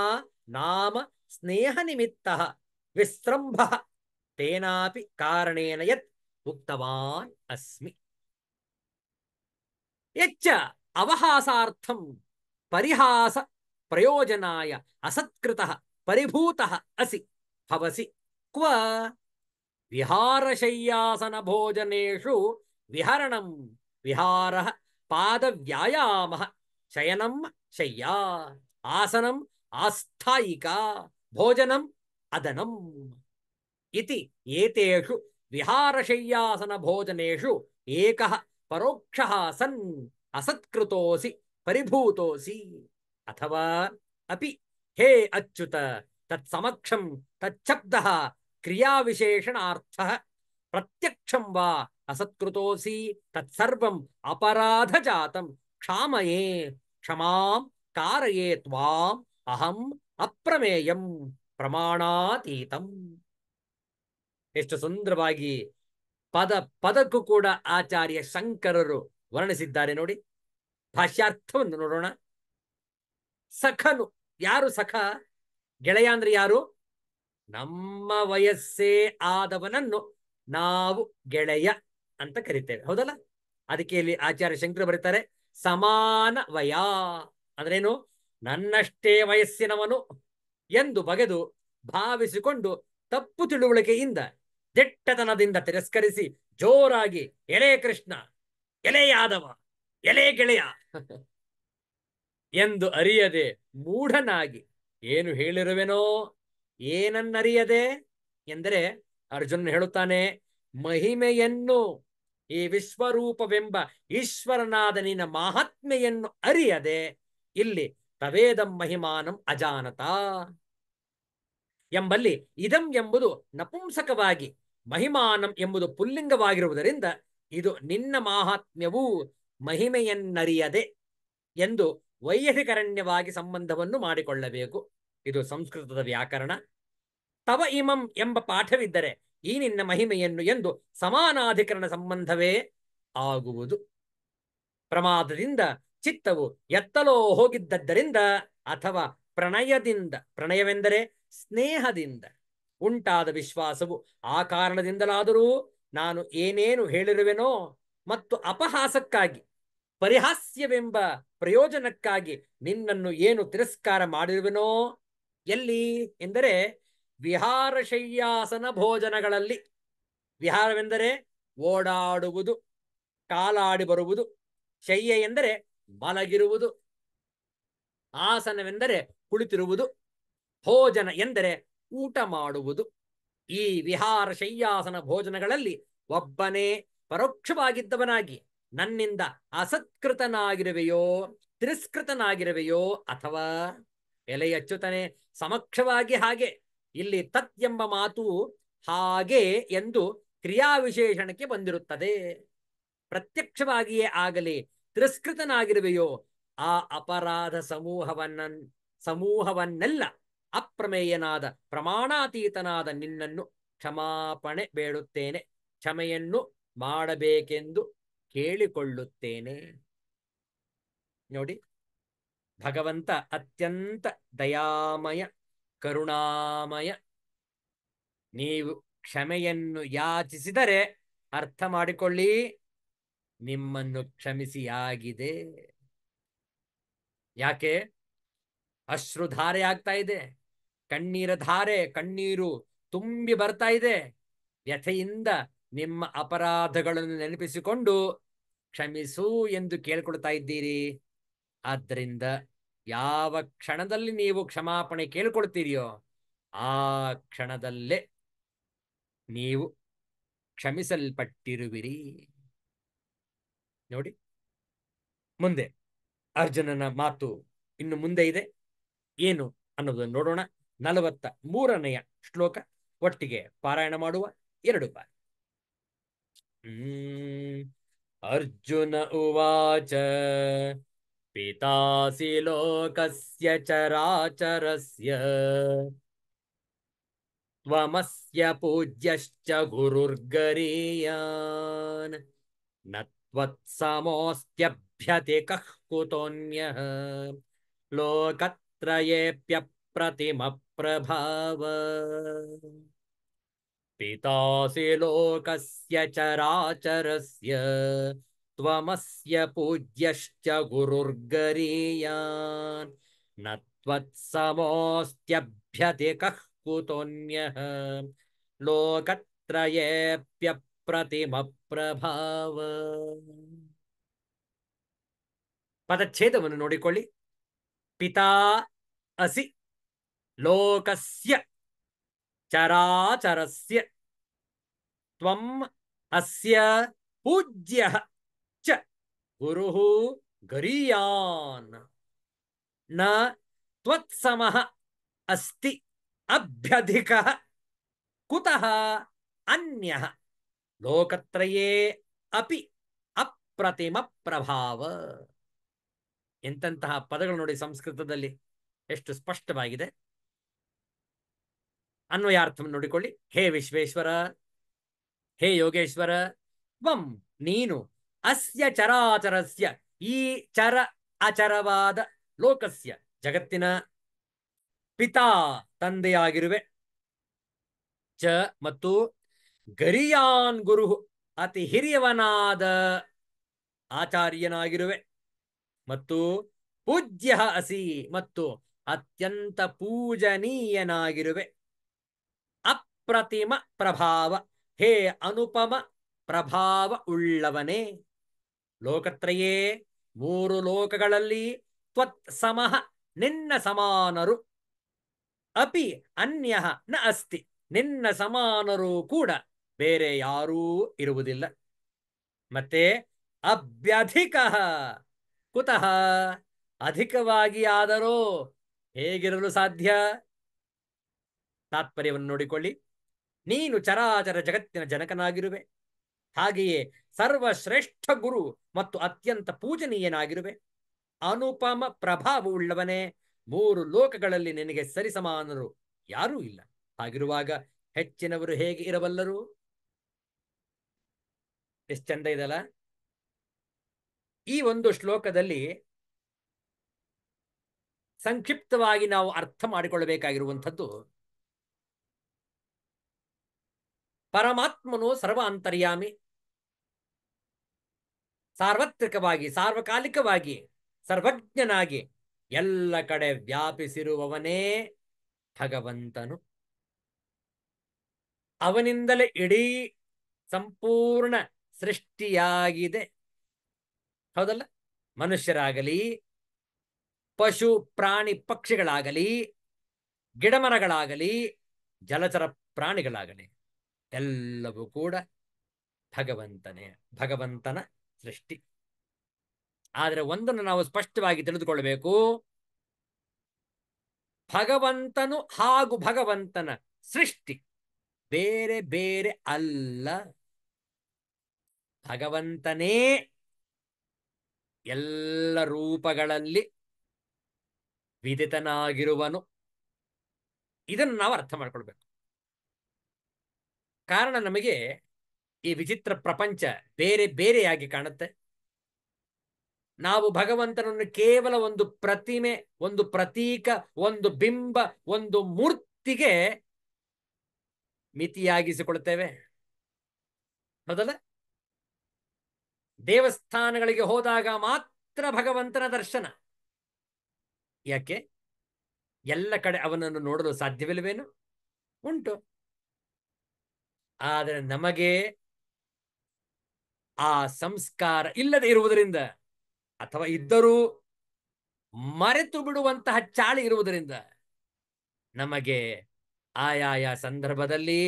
नाम स्नेहनिमित्तः विस्रम्भः तेनापि कारणेन यत् उक्तवान् अस्मि यच्च अवहासार्थं परिहासप्रयोजनाय असत्कृतः परिभूतः असि भवसि क्व विहारशय्यासनभोजनेषु विहरणं विहारः பாத வியாயாம சயனம் ஷையா ஆசனம் ஆஸ்தாயிகா போஜனம் அதனம் இது ஏதேஷு விஹாரசையாசன போஜனேஷு ஏக பரோட்சா சன் அசத்கிருதோசி பரிபூதோசி அथवा अपि हे अच्युत तत्समक्षं तच्छब्दः क्रियाविशेषणार्थः प्रत्यक्षं वा ಅಸತ್ಕೃತೋಸಿ ತತ್ಸರ್ವಂ ಅಪರಾಧ ಜಾತಂ ಕ್ಷಾಮಯೇ ಕ್ಷಮಾಂ ಕಾರಯೇ ತ್ವಾಂ ಅಹಂ ಅಪ್ರಮೇಯಂ ಪ್ರಮಾಣಾತೀತಂ ಎಷ್ಟು ಸುಂದರವಾಗಿ ಪದ ಪದಕ್ಕೂ ಕೂಡ ಆಚಾರ್ಯ ಶಂಕರರು ವರ್ಣಿಸಿದ್ದಾರೆ ನೋಡಿ ಭಾಷ್ಯಾರ್ಥವನ್ನು ನೋಡೋಣ ಸಖನು ಯಾರು ಸಖ ಗೆಳೆಯ ಅಂದ್ರೆ ಯಾರು ನಮ್ಮ ವಯಸ್ಸೇ ಆದವನನ್ನು ನಾವು ಗೆಳೆಯ ಅಂತ ಕರಿತೇವೆ ಹೌದಲ್ಲ ಅದಕ್ಕೆ ಇಲ್ಲಿ ಆಚಾರ್ಯ ಶಂಕರ ಬರೀತಾರೆ ಸಮಾನ ವಯ ಅಂದ್ರೇನು ನನ್ನಷ್ಟೇ ವಯಸ್ಸಿನವನು ಎಂದು ಬಗೆದು ಭಾವಿಸಿಕೊಂಡು ತಪ್ಪು ತಿಳುವಳಿಕೆಯಿಂದ ದಿಟ್ಟತನದಿಂದ ತಿರಸ್ಕರಿಸಿ ಜೋರಾಗಿ ಎಲೆ ಕೃಷ್ಣ ಎಲೆ ಯಾದವ ಎಲೆ ಗೆಳೆಯ ಎಂದು ಅರಿಯದೆ ಮೂಢನಾಗಿ ಏನು ಹೇಳಿರುವೆನೋ ಏನನ್ನರಿಯದೆ ಎಂದರೆ ಅರ್ಜುನ್ ಹೇಳುತ್ತಾನೆ ಮಹಿಮೆಯನ್ನು ಈ ವಿಶ್ವರೂಪವೆಂಬ ಈಶ್ವರನಾದ ನಿನ್ನ ಮಹಾತ್ಮೆಯನ್ನು ಅರಿಯದೆ ಇಲ್ಲಿ ತವೇದಂ ಮಹಿಮಾನಂ ಅಜಾನತ ಎಂಬಲ್ಲಿ ಇದಂ ಎಂಬುದು ನಪುಂಸಕವಾಗಿ ಮಹಿಮಾನಂ ಎಂಬುದು ಪುಲ್ಲಿಂಗವಾಗಿರುವುದರಿಂದ ಇದು ನಿನ್ನ ಮಾಹಾತ್ಮ್ಯವು ಮಹಿಮೆಯನ್ನರಿಯದೆ ಎಂದು ವೈಯಧಿಕರಣ್ಯವಾಗಿ ಸಂಬಂಧವನ್ನು ಮಾಡಿಕೊಳ್ಳಬೇಕು ಇದು ಸಂಸ್ಕೃತದ ವ್ಯಾಕರಣ ತವ ಇಮಂ ಎಂಬ ಪಾಠವಿದ್ದರೆ ಈ ನಿನ್ನ ಮಹಿಮೆಯನ್ನು ಎಂದು ಸಮಾನಾಧಿಕರಣ ಸಂಬಂಧವೇ ಆಗುವುದು ಪ್ರಮಾದದಿಂದ ಚಿತ್ತವು ಎತ್ತಲೋ ಹೋಗಿದ್ದದ್ದರಿಂದ ಅಥವಾ ಪ್ರಣಯದಿಂದ ಪ್ರಣಯವೆಂದರೆ ಸ್ನೇಹದಿಂದ ಉಂಟಾದ ವಿಶ್ವಾಸವು ಆ ಕಾರಣದಿಂದಲಾದರೂ ನಾನು ಏನೇನು ಹೇಳಿರುವೆನೋ ಮತ್ತು ಅಪಹಾಸಕ್ಕಾಗಿ ಪರಿಹಾಸ್ಯವೆಂಬ ಪ್ರಯೋಜನಕ್ಕಾಗಿ ನಿನ್ನನ್ನು ಏನು ತಿರಸ್ಕಾರ ಮಾಡಿರುವೆನೋ ಎಲ್ಲಿ ಎಂದರೆ ವಿಹಾರ ಶಯ್ಯಾಸನ ಭೋಜನಗಳಲ್ಲಿ ವಿಹಾರವೆಂದರೆ ಓಡಾಡುವುದು ಕಾಲಾಡಿ ಬರುವುದು ಶಯ್ಯ ಎಂದರೆ ಮಲಗಿರುವುದು ಆಸನವೆಂದರೆ ಕುಳಿತಿರುವುದು ಭೋಜನ ಎಂದರೆ ಊಟ ಮಾಡುವುದು ಈ ವಿಹಾರ ಶಯ್ಯಾಸನ ಭೋಜನಗಳಲ್ಲಿ ಒಬ್ಬನೇ ಪರೋಕ್ಷವಾಗಿದ್ದವನಾಗಿ ನನ್ನಿಂದ ಅಸತ್ಕೃತನಾಗಿರುವೆಯೋ ತಿರಸ್ಕೃತನಾಗಿರುವೆಯೋ ಅಥವಾ ಎಲೆಯಚ್ಚುತನೆ ಸಮಕ್ಷವಾಗಿ ಹಾಗೆ ಇಲ್ಲಿ ತತ್ ಎಂಬ ಮಾತು ಹಾಗೆ ಎಂದು ಕ್ರಿಯಾವಿಶೇಷಣಕ್ಕೆ ಬಂದಿರುತ್ತದೆ ಪ್ರತ್ಯಕ್ಷವಾಗಿಯೇ ಆಗಲಿ ತಿರಸ್ಕೃತನಾಗಿರುವೆಯೋ ಆ ಅಪರಾಧ ಸಮೂಹವನ್ನ ಸಮೂಹವನ್ನೆಲ್ಲ ಅಪ್ರಮೇಯನಾದ ಪ್ರಮಾಣಾತೀತನಾದ ನಿನ್ನನ್ನು ಕ್ಷಮಾಪಣೆ ಬೇಡುತ್ತೇನೆ ಕ್ಷಮೆಯನ್ನು ಮಾಡಬೇಕೆಂದು ಕೇಳಿಕೊಳ್ಳುತ್ತೇನೆ ನೋಡಿ ಭಗವಂತ ಅತ್ಯಂತ ದಯಾಮಯ ಕರುಣಾಮಯ ನೀವು ಕ್ಷಮೆಯನ್ನು ಯಾಚಿಸಿದರೆ ಅರ್ಥ ಮಾಡಿಕೊಳ್ಳಿ ನಿಮ್ಮನ್ನು ಕ್ಷಮಿಸಿಯಾಗಿದೆ ಯಾಕೆ ಯಾಕೆ ಅಶ್ರುಧಾರೆ ಆಗ್ತಾ ಇದೆ ಕಣ್ಣೀರ ಧಾರೆ ಕಣ್ಣೀರು ತುಂಬಿ ಬರ್ತಾ ಇದೆ ವ್ಯಥೆಯಿಂದ ನಿಮ್ಮ ಅಪರಾಧಗಳನ್ನು ನೆನಪಿಸಿಕೊಂಡು ಕ್ಷಮಿಸು ಎಂದು ಕೇಳ್ಕೊಳ್ತಾ ಇದ್ದೀರಿ ಆದ್ದರಿಂದ ಯಾವ ಕ್ಷಣದಲ್ಲಿ ನೀವು ಕ್ಷಮಾಪಣೆ ಕೇಳ್ಕೊಳ್ತೀರಿಯೋ ಆ ಕ್ಷಣದಲ್ಲೇ ನೀವು ಕ್ಷಮಿಸಲ್ಪಟ್ಟಿರುವಿರಿ ನೋಡಿ ಮುಂದೆ ಅರ್ಜುನನ ಮಾತು ಇನ್ನು ಮುಂದೆ ಇದೆ ಏನು ಅನ್ನೋದನ್ನು ನೋಡೋಣ ನಲವತ್ತ ಮೂರನೆಯ ಶ್ಲೋಕ ಒಟ್ಟಿಗೆ ಪಾರಾಯಣ ಮಾಡುವ ಎರಡು ಬಾರಿ ಅರ್ಜುನ ಉವಾಚ पितासि लोकस्य चराचरस्य त्वमस्य पूज्यश्च गुरुर्गरीयान् न त्वत्समोऽस्त्यभ्यतिकः कुतोऽन्यः लोकत्रयेऽप्यप्रतिमप्रभाव पितासि लोकस्य चराचरस्य त्वमस्य पूज्यश्च गुरुर्गरीयान् न त्वत्समोऽस्त्यभ्यधिकः कुतोऽन्यः लोकत्रयेऽप्यप्रतिमप्रभाव ಪದಚ್ಛೇದವನ್ನು ನೋಡಿಕೊಳ್ಳಿ ಪಿತಾ ಅಸಿ ಲೋಕಸ್ಯ ಚರಾಚರಸ್ಯ ತ್ವಂ ಅಸ್ಯ ಪೂಜ್ಯ ಗುರು ಗರಿಯಾನ್ ನ ತ್ವತ್ಸಮಃ ಅಸ್ತಿ ಅಭ್ಯಧಿಕ ಕುತಃ ಅನ್ಯ ಲೋಕತ್ರಯೇ ಅಪಿ ಅಪ್ರತಿಮ ಪ್ರಭಾವ ಎಂತಹ ಪದಗಳು ನೋಡಿ ಸಂಸ್ಕೃತದಲ್ಲಿ ಎಷ್ಟು ಸ್ಪಷ್ಟವಾಗಿದೆ ಅನ್ವಯಾರ್ಥವನ್ನು ನೋಡಿಕೊಳ್ಳಿ ಹೇ ವಿಶ್ವೇಶ್ವರ ಹೇ ಯೋಗೇಶ್ವರ ತ್ವಂ ನೀನು ಅಸ್ಯ ಚರಾಚರಸ್ಯ ಈ ಚರ ಅಚರವಾದ ಲೋಕಸ್ಯ ಜಗತ್ತಿನ ಪಿತಾ ತಂದೆಯಾಗಿರುವೆ ಚ ಮತ್ತು ಗರಿಯಾನ್ ಗುರು ಅತಿ ಹಿರಿಯವನಾದ ಆಚಾರ್ಯನಾಗಿರುವೆ ಮತ್ತು ಪೂಜ್ಯ ಅಸಿ ಮತ್ತು ಅತ್ಯಂತ ಪೂಜನೀಯನಾಗಿರುವೆ ಅಪ್ರತಿಮ ಪ್ರಭಾವ ಹೇ ಅನುಪಮ ಪ್ರಭಾವ ಉಳ್ಳವನೇ ಲೋಕತ್ರಯೇ ಮೂರು ಲೋಕಗಳಲ್ಲಿ ತ್ವತ್ ಸಮಃ ನಿನ್ನ ಸಮಾನರು ಅಪಿ ಅನ್ಯ ನ ಅಸ್ತಿ ನಿನ್ನ ಸಮಾನರು ಕೂಡ ಬೇರೆ ಯಾರೂ ಇರುವುದಿಲ್ಲ ಮತ್ತೆ ಅಭ್ಯಧಿಕ ಕುತಃ ಅಧಿಕವಾಗಿ ಆದರೂ ಹೇಗಿರಲು ಸಾಧ್ಯ ತಾತ್ಪರ್ಯವನ್ನು ನೋಡಿಕೊಳ್ಳಿ ನೀನು ಚರಾಚರ ಜಗತ್ತಿನ ಜನಕನಾಗಿರುವೆ ಹಾಗೆಯೇ ಸರ್ವಶ್ರೇಷ್ಠ ಗುರು ಮತ್ತು ಅತ್ಯಂತ ಪೂಜನೀಯನಾಗಿರುವೆ ಅನುಪಮ ಪ್ರಭಾವವುಳ್ಳವನೇ ಮೂರು ಲೋಕಗಳಲ್ಲಿ ನಿನಗೆ ಸರಿಸಮಾನರು ಯಾರೂ ಇಲ್ಲ ಹಾಗಿರುವಾಗ ಹೆಚ್ಚಿನವರು ಹೇಗೆ ಇರಬಲ್ಲರು ಎಷ್ಟು ಚಂದ ಇದಲ್ಲ ಈ ಒಂದು ಶ್ಲೋಕದಲ್ಲಿ ಸಂಕ್ಷಿಪ್ತವಾಗಿ ನಾವು ಅರ್ಥ ಮಾಡಿಕೊಳ್ಳಬೇಕಾಗಿರುವಂಥದ್ದು ಪರಮಾತ್ಮನು ಸರ್ವ ಅಂತರ್ಯಾಮಿ ಸಾರ್ವತ್ರಿಕವಾಗಿ ಸಾರ್ವಕಾಲಿಕವಾಗಿ ಸರ್ವಜ್ಞನಾಗಿ ಎಲ್ಲ ಕಡೆ ವ್ಯಾಪಿಸಿರುವವನೇ ಭಗವಂತನು ಅವನಿಂದಲೇ ಇಡೀ ಸಂಪೂರ್ಣ ಸೃಷ್ಟಿಯಾಗಿದೆ ಹೌದಲ್ಲ ಮನುಷ್ಯರಾಗಲಿ ಪಶು ಪ್ರಾಣಿ ಪಕ್ಷಿಗಳಾಗಲಿ ಗಿಡಮರಗಳಾಗಲಿ ಜಲಚರ ಪ್ರಾಣಿಗಳಾಗಲಿ ಎಲ್ಲವೂ ಕೂಡ ಭಗವಂತನೇ ಭಗವಂತನ ಸೃಷ್ಟಿ ಆದರೆ ಒಂದನ್ನು ನಾವು ಸ್ಪಷ್ಟವಾಗಿ ತಿಳಿದುಕೊಳ್ಬೇಕು ಭಗವಂತನು ಹಾಗೂ ಭಗವಂತನ ಸೃಷ್ಟಿ ಬೇರೆ ಬೇರೆ ಅಲ್ಲ ಭಗವಂತನೇ ಎಲ್ಲ ರೂಪಗಳಲ್ಲಿ ವಿದಿತನಾಗಿರುವನು ಇದನ್ನು ನಾವು ಅರ್ಥ ಮಾಡ್ಕೊಳ್ಬೇಕು ಕಾರಣ ನಮಗೆ ಈ ವಿಚಿತ್ರ ಪ್ರಪಂಚ ಬೇರೆ ಬೇರೆಯಾಗಿ ಕಾಣುತ್ತೆ ನಾವು ಭಗವಂತನನ್ನು ಕೇವಲ ಒಂದು ಪ್ರತಿಮೆ ಒಂದು ಪ್ರತೀಕ ಒಂದು ಬಿಂಬ ಒಂದು ಮೂರ್ತಿಗೆ ಮಿತಿಯಾಗಿಸಿಕೊಳ್ತೇವೆ ಹೌದಲ್ಲ ದೇವಸ್ಥಾನಗಳಿಗೆ ಹೋದಾಗ ಮಾತ್ರ ಭಗವಂತನ ದರ್ಶನ ಯಾಕೆ ಎಲ್ಲ ಕಡೆ ಅವನನ್ನು ನೋಡಲು ಸಾಧ್ಯವಿಲ್ಲವೇನು ಉಂಟು ಆದರೆ ನಮಗೆ ಆ ಸಂಸ್ಕಾರ ಇಲ್ಲದೆ ಇರುವುದರಿಂದ ಅಥವಾ ಇದ್ದರೂ ಮರೆತು ಬಿಡುವಂತಹ ಚಾಳಿ ಇರುವುದರಿಂದ ನಮಗೆ ಆಯಾಯ ಸಂದರ್ಭದಲ್ಲಿ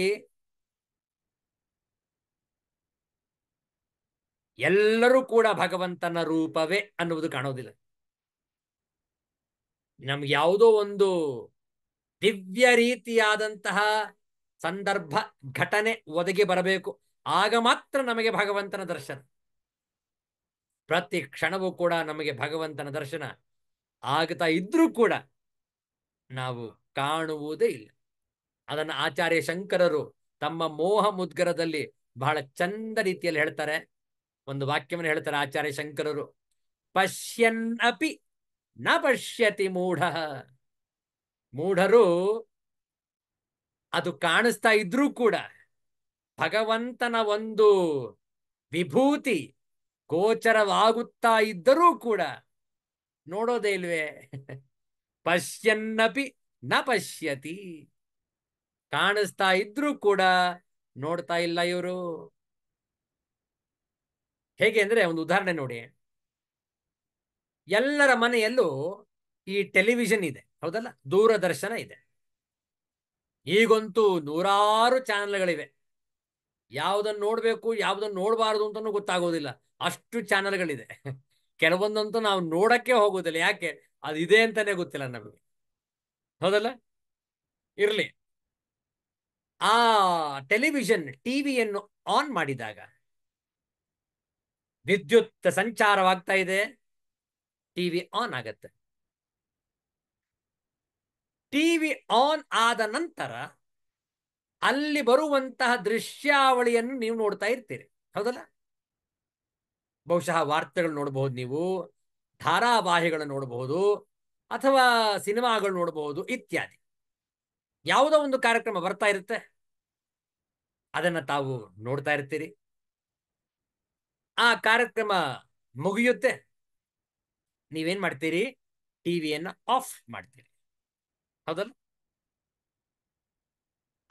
ಎಲ್ಲರೂ ಕೂಡ ಭಗವಂತನ ರೂಪವೇ ಅನ್ನುವುದು ಕಾಣೋದಿಲ್ಲ ನಮ್ಗೆ ಯಾವುದೋ ಒಂದು ದಿವ್ಯ ರೀತಿಯಾದಂತಹ ಸಂದರ್ಭ ಘಟನೆ ಒದಗಿ ಬರಬೇಕು ಆಗ ಮಾತ್ರ ನಮಗೆ ಭಗವಂತನ ದರ್ಶನ ಪ್ರತಿ ಕ್ಷಣವೂ ಕೂಡ ನಮಗೆ ಭಗವಂತನ ದರ್ಶನ ಆಗ್ತಾ ಇದ್ರೂ ಕೂಡ ನಾವು ಕಾಣುವುದೇ ಇಲ್ಲ ಅದನ್ನು ಆಚಾರ್ಯ ಶಂಕರರು ತಮ್ಮ ಮೋಹ ಮುದ್ಗರದಲ್ಲಿ ಬಹಳ ಚಂದ ರೀತಿಯಲ್ಲಿ ಹೇಳ್ತಾರೆ ಒಂದು ವಾಕ್ಯವನ್ನು ಹೇಳ್ತಾರೆ ಆಚಾರ್ಯ ಶಂಕರರು ಪಶ್ಯನ್ ಅಪಿ ನ ಪಶ್ಯತಿ ಮೂಢ ಮೂಢರು ಅದು ಕಾಣಿಸ್ತಾ ಇದ್ರೂ ಕೂಡ ಭಗವಂತನ ಒಂದು ವಿಭೂತಿ ಗೋಚರವಾಗುತ್ತಾ ಇದ್ದರೂ ಕೂಡ ನೋಡೋದೇ ಇಲ್ವೇ ಪಶ್ಯನ್ನಪಿ ನ ಪಶ್ಯತಿ ಕಾಣಿಸ್ತಾ ಇದ್ರೂ ಕೂಡ ನೋಡ್ತಾ ಇಲ್ಲ ಇವರು ಹೇಗೆ ಅಂದ್ರೆ ಒಂದು ಉದಾಹರಣೆ ನೋಡಿ ಎಲ್ಲರ ಮನೆಯಲ್ಲೂ ಈ ಟೆಲಿವಿಷನ್ ಇದೆ ಹೌದಲ್ಲ ದೂರದರ್ಶನ ಇದೆ ಈಗಂತೂ ನೂರಾರು ಚಾನೆಲ್ಗಳಿವೆ ಯಾವ್ದನ್ನು ನೋಡ್ಬೇಕು ಯಾವ್ದನ್ನು ನೋಡಬಾರದು ಅಂತನೂ ಗೊತ್ತಾಗೋದಿಲ್ಲ ಅಷ್ಟು ಚಾನೆಲ್ಗಳಿದೆ ಕೆಲವೊಂದಂತೂ ನಾವು ನೋಡಕ್ಕೆ ಹೋಗೋದಿಲ್ಲ ಯಾಕೆ ಅದು ಇದೆ ಅಂತಾನೆ ಗೊತ್ತಿಲ್ಲ ನಮಗೆ ಹೌದಲ್ಲ ಇರಲಿ ಆ ಟೆಲಿವಿಷನ್ ಟಿವಿಯನ್ನು ಆನ್ ಮಾಡಿದಾಗ ವಿದ್ಯುತ್ ಸಂಚಾರವಾಗ್ತಾ ಇದೆ ಟಿವಿ ಆನ್ ಆಗತ್ತೆ ಟಿವಿ ಆನ್ ಆದ ನಂತರ ಅಲ್ಲಿ ಬರುವಂತಹ ದೃಶ್ಯಾವಳಿಯನ್ನು ನೀವು ನೋಡ್ತಾ ಇರ್ತೀರಿ ಹೌದಲ್ಲ ಬಹುಶಃ ವಾರ್ತೆಗಳು ನೋಡಬಹುದು ನೀವು ಧಾರಾವಾಹಿಗಳನ್ನು ನೋಡಬಹುದು ಅಥವಾ ಸಿನಿಮಾಗಳು ನೋಡಬಹುದು ಇತ್ಯಾದಿ ಯಾವುದೋ ಒಂದು ಕಾರ್ಯಕ್ರಮ ಬರ್ತಾ ಇರುತ್ತೆ ಅದನ್ನು ತಾವು ನೋಡ್ತಾ ಇರ್ತೀರಿ ಆ ಕಾರ್ಯಕ್ರಮ ಮುಗಿಯುತ್ತೆ ನೀವೇನ್ ಮಾಡ್ತೀರಿ ಟಿವಿಯನ್ನು ಆಫ್ ಮಾಡ್ತೀರಿ ಹೌದಲ್ಲ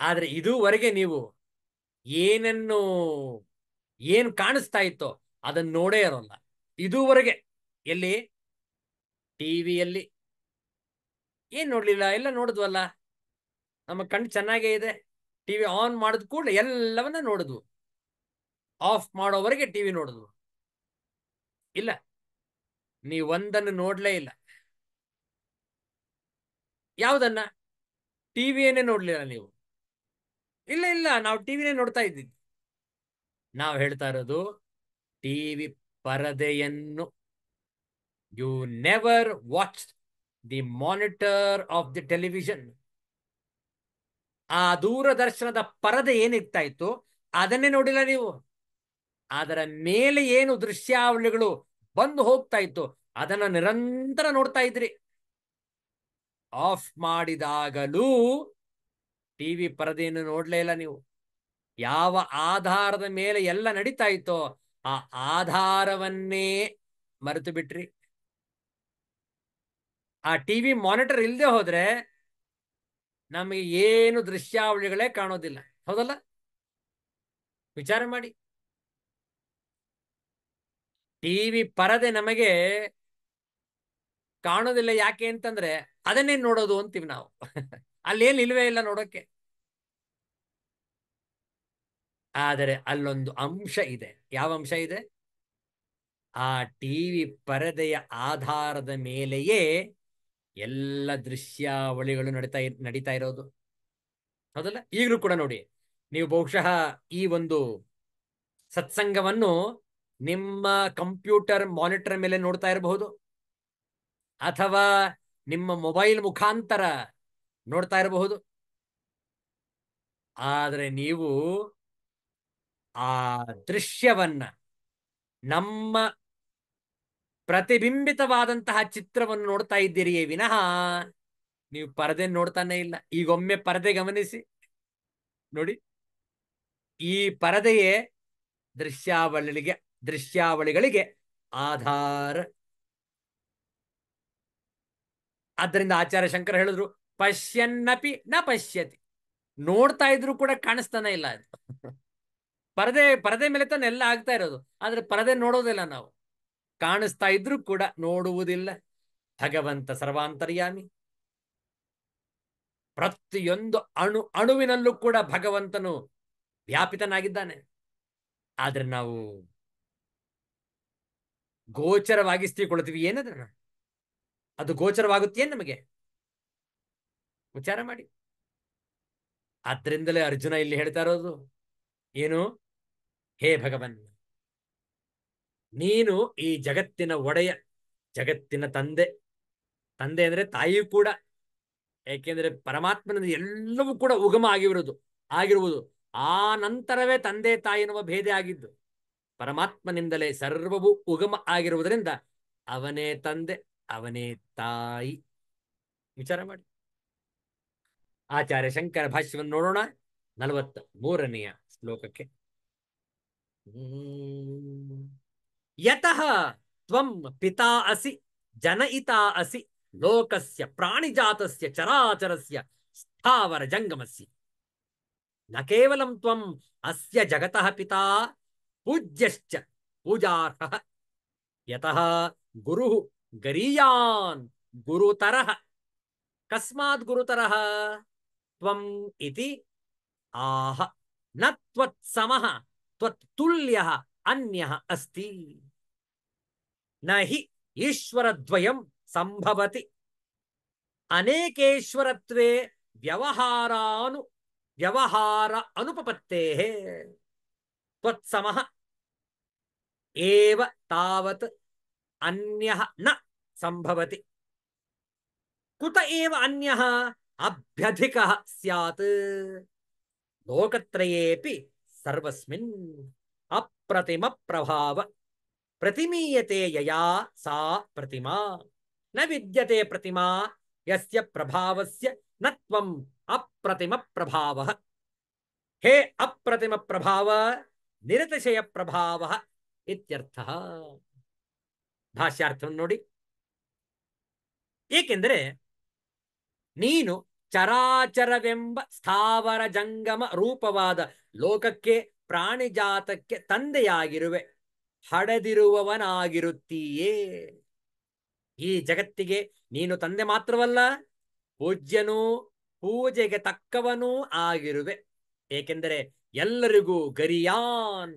ಆದರೆ ಇದುವರೆಗೆ ನೀವು ಏನನ್ನು ಏನು ಕಾಣಿಸ್ತಾ ಇತ್ತೋ ಅದನ್ನು ನೋಡೇ ಇರೋಲ್ಲ ಇದುವರೆಗೆ ಎಲ್ಲಿ ಟಿವಿಯಲ್ಲಿ ಏನು ನೋಡಲಿಲ್ಲ ಎಲ್ಲ ನೋಡಿದ್ವಲ್ಲ ನಮ್ಮ ಕಣ್ಣು ಚೆನ್ನಾಗೇ ಇದೆ ಟಿವಿ ಆನ್ ಮಾಡಿದ ಕೂಡ ಎಲ್ಲವನ್ನ ನೋಡಿದ್ವು ಆಫ್ ಮಾಡೋವರೆಗೆ ಟಿವಿ ನೋಡಿದ್ವು ಇಲ್ಲ ನೀವು ಒಂದನ್ನು ನೋಡಲೇ ಇಲ್ಲ ಯಾವುದನ್ನ ಟಿವಿಯನ್ನೇ ನೋಡ್ಲಿಲ್ಲ ನೀವು ಇಲ್ಲ ಇಲ್ಲ ನಾವು ಟಿವಿನೇ ನೋಡ್ತಾ ಇದ್ದೀವಿ ನಾವು ಹೇಳ್ತಾ ಇರೋದು ಟಿವಿ ಪರದೆಯನ್ನು you never watch the monitor of the television ಆ ದೂರದರ್ಶನದ ಪರದೆ ಏನಿರ್ತಾ ಇತ್ತು ಅದನ್ನೇ ನೋಡಿಲ್ಲ ನೀವು ಅದರ ಮೇಲೆ ಏನು ದೃಶ್ಯಾವಳಿಗಳು ಬಂದು ಹೋಗ್ತಾ ಇತ್ತು ಅದನ್ನ ನಿರಂತರ ನೋಡ್ತಾ ಇದ್ರಿ ಆಫ್ ಮಾಡಿದಾಗಲೂ ಟಿ ವಿ ಪರದೆಯನ್ನು ನೋಡ್ಲೇ ಇಲ್ಲ ನೀವು ಯಾವ ಆಧಾರದ ಮೇಲೆ ಎಲ್ಲ ನಡೀತಾ ಇತ್ತೋ ಆ ಆಧಾರವನ್ನೇ ಮರೆತು ಬಿಟ್ರಿ ಆ ಟಿವಿ ಮಾನಿಟರ್ ಇಲ್ಲದೆ ಹೋದ್ರೆ ನಮಗೆ ಏನು ದೃಶ್ಯಾವಳಿಗಳೇ ಕಾಣೋದಿಲ್ಲ ಹೌದಲ್ಲ ವಿಚಾರ ಮಾಡಿ ಟಿವಿ ಪರದೆ ನಮಗೆ ಕಾಣೋದಿಲ್ಲ ಯಾಕೆ ಅಂತಂದ್ರೆ ಅದನ್ನೇ ನೋಡೋದು ಅಂತೀವಿ ನಾವು ಅಲ್ಲೇನು ಇಲ್ಲ ನೋಡೋಕ್ಕೆ ಆದರೆ ಅಲ್ಲೊಂದು ಅಂಶ ಇದೆ ಯಾವ ಅಂಶ ಇದೆ ಆ ಟಿವಿ ಪರದೆಯ ಆಧಾರದ ಮೇಲೆಯೇ ಎಲ್ಲ ದೃಶ್ಯಾವಳಿಗಳು ನಡೀತಾ ನಡೀತಾ ಇರೋದು ಹೌದಲ್ಲ ಈಗಲೂ ಕೂಡ ನೋಡಿ ನೀವು ಬಹುಶಃ ಈ ಒಂದು ಸತ್ಸಂಗವನ್ನು ನಿಮ್ಮ ಕಂಪ್ಯೂಟರ್ ಮಾನಿಟರ್ ಮೇಲೆ ನೋಡ್ತಾ ಇರಬಹುದು ಅಥವಾ ನಿಮ್ಮ ಮೊಬೈಲ್ ಮುಖಾಂತರ ನೋಡ್ತಾ ಇರಬಹುದು ಆದರೆ ನೀವು ಆ ದೃಶ್ಯವನ್ನ ನಮ್ಮ ಪ್ರತಿಬಿಂಬಿತವಾದಂತಹ ಚಿತ್ರವನ್ನು ನೋಡ್ತಾ ಇದ್ದೀರಿಯೇ ವಿನಃ ನೀವು ಪರದೆ ನೋಡ್ತಾನೆ ಇಲ್ಲ ಈಗೊಮ್ಮೆ ಪರದೆ ಗಮನಿಸಿ ನೋಡಿ ಈ ಪರದೆಯೇ ದೃಶ್ಯಾವಳಿಗೆ ದೃಶ್ಯಾವಳಿಗಳಿಗೆ ಆಧಾರ ಆದ್ದರಿಂದ ಆಚಾರ್ಯ ಶಂಕರ ಹೇಳಿದ್ರು ಪಶ್ಯನ್ನಪಿ ನ ಪಶ್ಯತಿ ನೋಡ್ತಾ ಇದ್ರು ಕೂಡ ಕಾಣಿಸ್ತಾನೆ ಇಲ್ಲ ಅದು ಪರದೆ ಪರದೆ ಮೇಲೆ ತಾನೆ ಎಲ್ಲ ಆಗ್ತಾ ಇರೋದು ಆದ್ರೆ ಪರದೆ ನೋಡೋದಿಲ್ಲ ನಾವು ಕಾಣಿಸ್ತಾ ಇದ್ರು ಕೂಡ ನೋಡುವುದಿಲ್ಲ ಭಗವಂತ ಸರ್ವಾಂತರ್ಯಾಮಿ ಪ್ರತಿಯೊಂದು ಅಣು ಅಣುವಿನಲ್ಲೂ ಕೂಡ ಭಗವಂತನು ವ್ಯಾಪಿತನಾಗಿದ್ದಾನೆ ಆದ್ರೆ ನಾವು ಕೊಳ್ತೀವಿ ಏನದನ್ನ ಅದು ಗೋಚರವಾಗುತ್ತೇನು ನಮಗೆ ವಿಚಾರ ಮಾಡಿ ಆದ್ರಿಂದಲೇ ಅರ್ಜುನ ಇಲ್ಲಿ ಹೇಳ್ತಾ ಇರೋದು ಏನು ಹೇ ಭಗವನ್ ನೀನು ಈ ಜಗತ್ತಿನ ಒಡೆಯ ಜಗತ್ತಿನ ತಂದೆ ತಂದೆ ಅಂದ್ರೆ ತಾಯಿಯೂ ಕೂಡ ಏಕೆಂದ್ರೆ ಪರಮಾತ್ಮನ ಎಲ್ಲವೂ ಕೂಡ ಉಗಮ ಆಗಿರುವುದು ಆಗಿರುವುದು ಆ ನಂತರವೇ ತಂದೆ ತಾಯಿ ಎನ್ನುವ ಭೇದ ಆಗಿದ್ದು ಪರಮಾತ್ಮನಿಂದಲೇ ಸರ್ವವು ಉಗಮ ಆಗಿರುವುದರಿಂದ ಅವನೇ ತಂದೆ ಅವನೇ ತಾಯಿ ವಿಚಾರ ಮಾಡಿ आचार्य शंकर भाष्यव नोड़ोण नल्वत्मूर श्लोक के यत पिता असि जनयिता असि लोकस्य प्राणिजात चराचर से स्थावर जंगम से न कवल अस्य पिता पूज्य पूजा यतः गुरु गुरुतर कस्मा गुरुतर त्वम् इति आह न त्वत्समः त्वत्तुल्यः अन्यः अस्ति न हि ईश्वरद्वयं सम्भवति अनेकेश्वरत्वे व्यवहारानु व्यवहार अनुपपत्तेः त्वत्समः एव तावत् अन्यः न सम्भवति कुत एव अन्यः अभ्यधिक स्यात् लोकत्रयेऽपि सर्वस्मिन् अप्रतिमप्रभाव प्रतिमीयते यया सा प्रतिमा न विद्यते प्रतिमा यस्य प्रभावस्य न त्वम् अप्रतिमप्रभावः हे अप्रतिमप्रभाव निरतिशयप्रभावः इत्यर्थः ಭಾಷ್ಯಾರ್ಥವನ್ನು ನೋಡಿ ಏಕೆಂದರೆ ನೀನು ಚರಾಚರವೆಂಬ ಸ್ಥಾವರ ಜಂಗಮ ರೂಪವಾದ ಲೋಕಕ್ಕೆ ಪ್ರಾಣಿಜಾತಕ್ಕೆ ತಂದೆಯಾಗಿರುವೆ ಹಡೆದಿರುವವನಾಗಿರುತ್ತೀಯೇ ಈ ಜಗತ್ತಿಗೆ ನೀನು ತಂದೆ ಮಾತ್ರವಲ್ಲ ಪೂಜ್ಯನೂ ಪೂಜೆಗೆ ತಕ್ಕವನೂ ಆಗಿರುವೆ ಏಕೆಂದರೆ ಎಲ್ಲರಿಗೂ ಗರಿಯಾನ್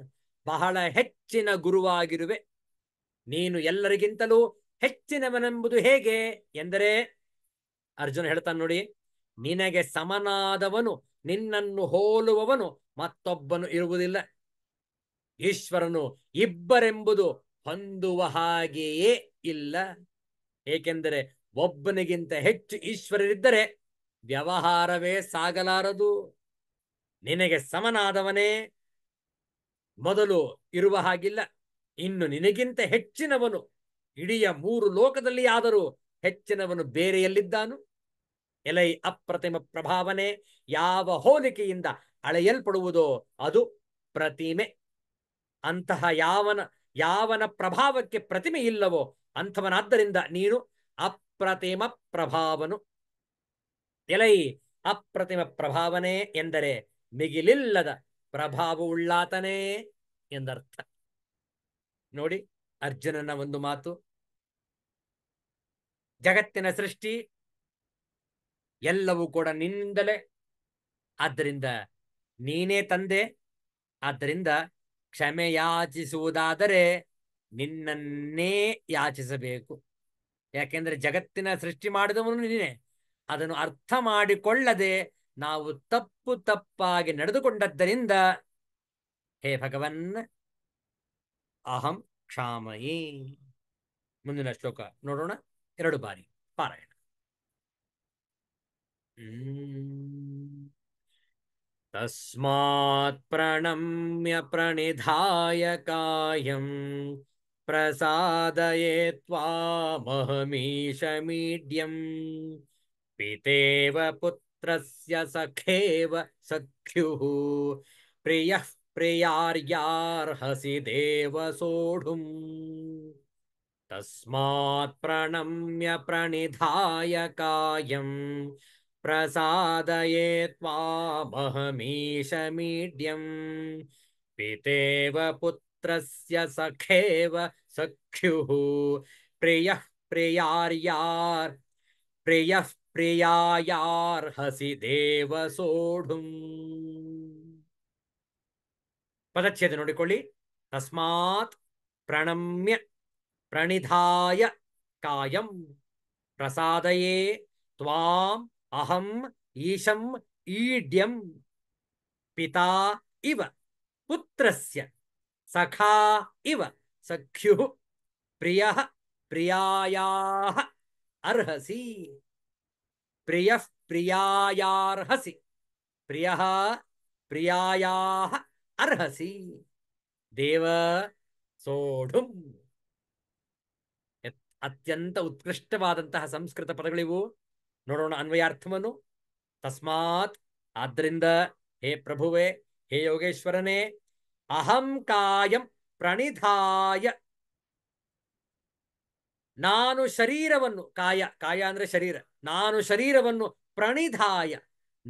ಬಹಳ ಹೆಚ್ಚಿನ ಗುರುವಾಗಿರುವೆ ನೀನು ಎಲ್ಲರಿಗಿಂತಲೂ ಹೆಚ್ಚಿನವನೆಂಬುದು ಹೇಗೆ ಎಂದರೆ ಅರ್ಜುನ ಹೇಳ್ತಾನೆ ನೋಡಿ ನಿನಗೆ ಸಮನಾದವನು ನಿನ್ನನ್ನು ಹೋಲುವವನು ಮತ್ತೊಬ್ಬನು ಇರುವುದಿಲ್ಲ ಈಶ್ವರನು ಇಬ್ಬರೆಂಬುದು ಹೊಂದುವ ಹಾಗೆಯೇ ಇಲ್ಲ ಏಕೆಂದರೆ ಒಬ್ಬನಿಗಿಂತ ಹೆಚ್ಚು ಈಶ್ವರರಿದ್ದರೆ ವ್ಯವಹಾರವೇ ಸಾಗಲಾರದು ನಿನಗೆ ಸಮನಾದವನೇ ಮೊದಲು ಇರುವ ಹಾಗಿಲ್ಲ ಇನ್ನು ನಿನಗಿಂತ ಹೆಚ್ಚಿನವನು ಇಡೀ ಮೂರು ಲೋಕದಲ್ಲಿ ಆದರೂ ಹೆಚ್ಚಿನವನು ಬೇರೆಯಲ್ಲಿದ್ದಾನು ಎಲೈ ಅಪ್ರತಿಮ ಪ್ರಭಾವನೆ ಯಾವ ಹೋಲಿಕೆಯಿಂದ ಅಳೆಯಲ್ಪಡುವುದೋ ಅದು ಪ್ರತಿಮೆ ಅಂತಹ ಯಾವನ ಯಾವನ ಪ್ರಭಾವಕ್ಕೆ ಪ್ರತಿಮೆ ಇಲ್ಲವೋ ಅಂಥವನಾದ್ದರಿಂದ ನೀನು ಅಪ್ರತಿಮ ಪ್ರಭಾವನು ಎಲೈ ಅಪ್ರತಿಮ ಪ್ರಭಾವನೆ ಎಂದರೆ ಮಿಗಿಲಿಲ್ಲದ ಪ್ರಭಾವವುಳ್ಳಾತನೇ ಎಂದರ್ಥ ನೋಡಿ ಅರ್ಜುನನ ಒಂದು ಮಾತು ಜಗತ್ತಿನ ಸೃಷ್ಟಿ ಎಲ್ಲವೂ ಕೂಡ ನಿನ್ನಿಂದಲೇ ಆದ್ದರಿಂದ ನೀನೇ ತಂದೆ ಆದ್ದರಿಂದ ಕ್ಷಮೆ ಯಾಚಿಸುವುದಾದರೆ ನಿನ್ನನ್ನೇ ಯಾಚಿಸಬೇಕು ಯಾಕೆಂದರೆ ಜಗತ್ತಿನ ಸೃಷ್ಟಿ ಮಾಡಿದವನು ನೀನೇ ಅದನ್ನು ಅರ್ಥ ಮಾಡಿಕೊಳ್ಳದೆ ನಾವು ತಪ್ಪು ತಪ್ಪಾಗಿ ನಡೆದುಕೊಂಡದ್ದರಿಂದ ಹೇ ಭಗವನ್ ಅಹಂ ಕ್ಷಾಮಯಿ ಮುಂದಿನ ಶ್ಲೋಕ ನೋಡೋಣ ಎರಡು ಬಾರಿ ಪಾರಾಯಣ तस्मात् प्रणम्य प्रणिधाय कायं प्रसादये त्वामहमीशमीड्यं पितेव पुत्रस्य सखेव सख्युः प्रियः प्रियार्यार्हसि देव सोढुम् तस्मात् प्रणम्य प्रणिधाय कायम् प्रसादये त्वामहमीशमीड्यम् पितेव पुत्रस्य सखेव सख्युः प्रियः प्रियार्यार् प्रियः பிரியாயார்ஹசி தேவ சோடும் ಪದಚ್ಛೇದ ನೋಡಿಕೊಳ್ಳಿ ತಸ್ಮಾತ್ ಪ್ರಣಮ್ಯ ಪ್ರಣಿಧಾಯ ಕಾಯಂ ಪ್ರಸಾದಯೇ ತ್ವಾಂ அகம் ஈஷம் ஈடியம் பிதா இவ புத்திரஸ்ய சகா இவ சக்யு பிரிய பிரியாயாக அர்ஹசி பிரிய பிரியாயார்ஹசி பிரிய பிரியாயாக அர்ஹசி தேவ ಸೋಢುಂ ಅತ್ಯಂತ ಉತ್ಕೃಷ್ಟವಾದಂತಹ ಸಂಸ್ಕೃತ ಪದಗಳಿವು ನೋಡೋಣ ಅನ್ವಯಾರ್ಥವನ್ನು ತಸ್ಮಾತ್ ಆದ್ರಿಂದ ಹೇ ಪ್ರಭುವೆ ಹೇ ಯೋಗೇಶ್ವರನೇ ಅಹಂ ಕಾಯಂ ಪ್ರಣಿಧಾಯ ನಾನು ಶರೀರವನ್ನು ಕಾಯ ಕಾಯ ಅಂದ್ರೆ ಶರೀರ ನಾನು ಶರೀರವನ್ನು ಪ್ರಣಿಧಾಯ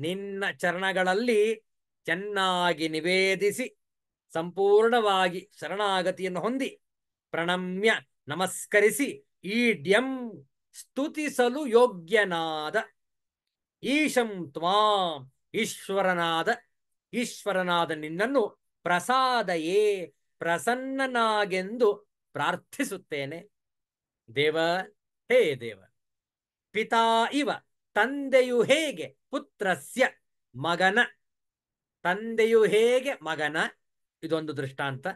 ನಿನ್ನ ಚರಣಗಳಲ್ಲಿ ಚೆನ್ನಾಗಿ ನಿವೇದಿಸಿ ಸಂಪೂರ್ಣವಾಗಿ ಶರಣಾಗತಿಯನ್ನು ಹೊಂದಿ ಪ್ರಣಮ್ಯ ನಮಸ್ಕರಿಸಿ ಈ ಡ್ಯಂ ಸ್ತುತಿಸಲು ಯೋಗ್ಯನಾದ ಈಶಂ ತ್ವಾಂ ಈಶ್ವರನಾದ ಈಶ್ವರನಾದ ನಿನ್ನನ್ನು ಪ್ರಸಾದಯೇ ಪ್ರಸನ್ನನಾಗೆಂದು ಪ್ರಾರ್ಥಿಸುತ್ತೇನೆ ದೇವ ಹೇ ದೇವ ಪಿತಾ ಇವ ತಂದೆಯು ಹೇಗೆ ಪುತ್ರಸ್ಯ ಮಗನ ತಂದೆಯು ಹೇಗೆ ಮಗನ ಇದೊಂದು ದೃಷ್ಟಾಂತ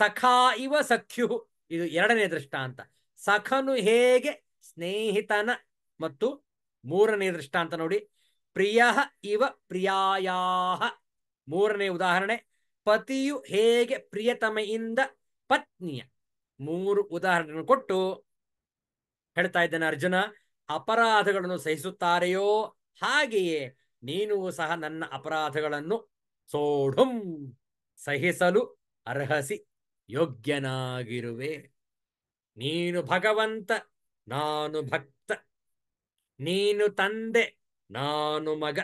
ಸಖಾ ಇವ ಸಖ್ಯು ಇದು ಎರಡನೇ ದೃಷ್ಟಾಂತ ಸಖನು ಹೇಗೆ ಸ್ನೇಹಿತನ ಮತ್ತು ಮೂರನೇ ದೃಷ್ಟಾಂತ ನೋಡಿ ಪ್ರಿಯ ಇವ ಪ್ರಿಯಾಯಾಹ ಮೂರನೇ ಉದಾಹರಣೆ ಪತಿಯು ಹೇಗೆ ಪ್ರಿಯತಮೆಯಿಂದ ಪತ್ನಿಯ ಮೂರು ಉದಾಹರಣೆ ಕೊಟ್ಟು ಹೇಳ್ತಾ ಇದ್ದಾನೆ ಅರ್ಜುನ ಅಪರಾಧಗಳನ್ನು ಸಹಿಸುತ್ತಾರೆಯೋ ಹಾಗೆಯೇ ನೀನು ಸಹ ನನ್ನ ಅಪರಾಧಗಳನ್ನು ಸೋಢುಂ ಸಹಿಸಲು ಅರ್ಹಸಿ ಯೋಗ್ಯನಾಗಿರುವೆ ನೀನು ಭಗವಂತ ನಾನು ಭಕ್ತ ನೀನು ತಂದೆ ನಾನು ಮಗ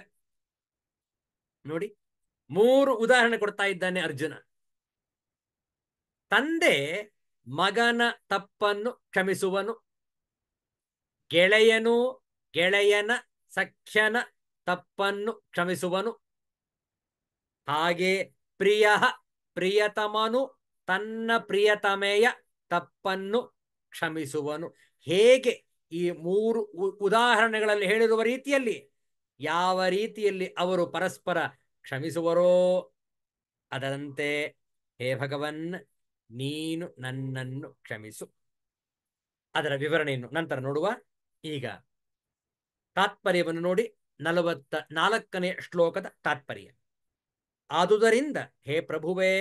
ನೋಡಿ ಮೂರು ಉದಾಹರಣೆ ಕೊಡ್ತಾ ಇದ್ದಾನೆ ಅರ್ಜುನ ತಂದೆ ಮಗನ ತಪ್ಪನ್ನು ಕ್ಷಮಿಸುವನು ಗೆಳೆಯನು ಗೆಳೆಯನ ಸಖ್ಯನ ತಪ್ಪನ್ನು ಕ್ಷಮಿಸುವನು ಹಾಗೆ ಪ್ರಿಯ ಪ್ರಿಯತಮನು ತನ್ನ ಪ್ರಿಯತಮೆಯ ತಪ್ಪನ್ನು ಕ್ಷಮಿಸುವನು ಹೇಗೆ ಈ ಮೂರು ಉದಾಹರಣೆಗಳಲ್ಲಿ ಹೇಳಿರುವ ರೀತಿಯಲ್ಲಿ ಯಾವ ರೀತಿಯಲ್ಲಿ ಅವರು ಪರಸ್ಪರ ಕ್ಷಮಿಸುವರೋ ಅದರಂತೆ ಹೇ ಭಗವನ್ ನೀನು ನನ್ನನ್ನು ಕ್ಷಮಿಸು ಅದರ ವಿವರಣೆಯನ್ನು ನಂತರ ನೋಡುವ ಈಗ ತಾತ್ಪರ್ಯವನ್ನು ನೋಡಿ ನಲವತ್ತ ನಾಲ್ಕನೇ ಶ್ಲೋಕದ ತಾತ್ಪರ್ಯ ಆದುದರಿಂದ ಹೇ ಪ್ರಭುವೇ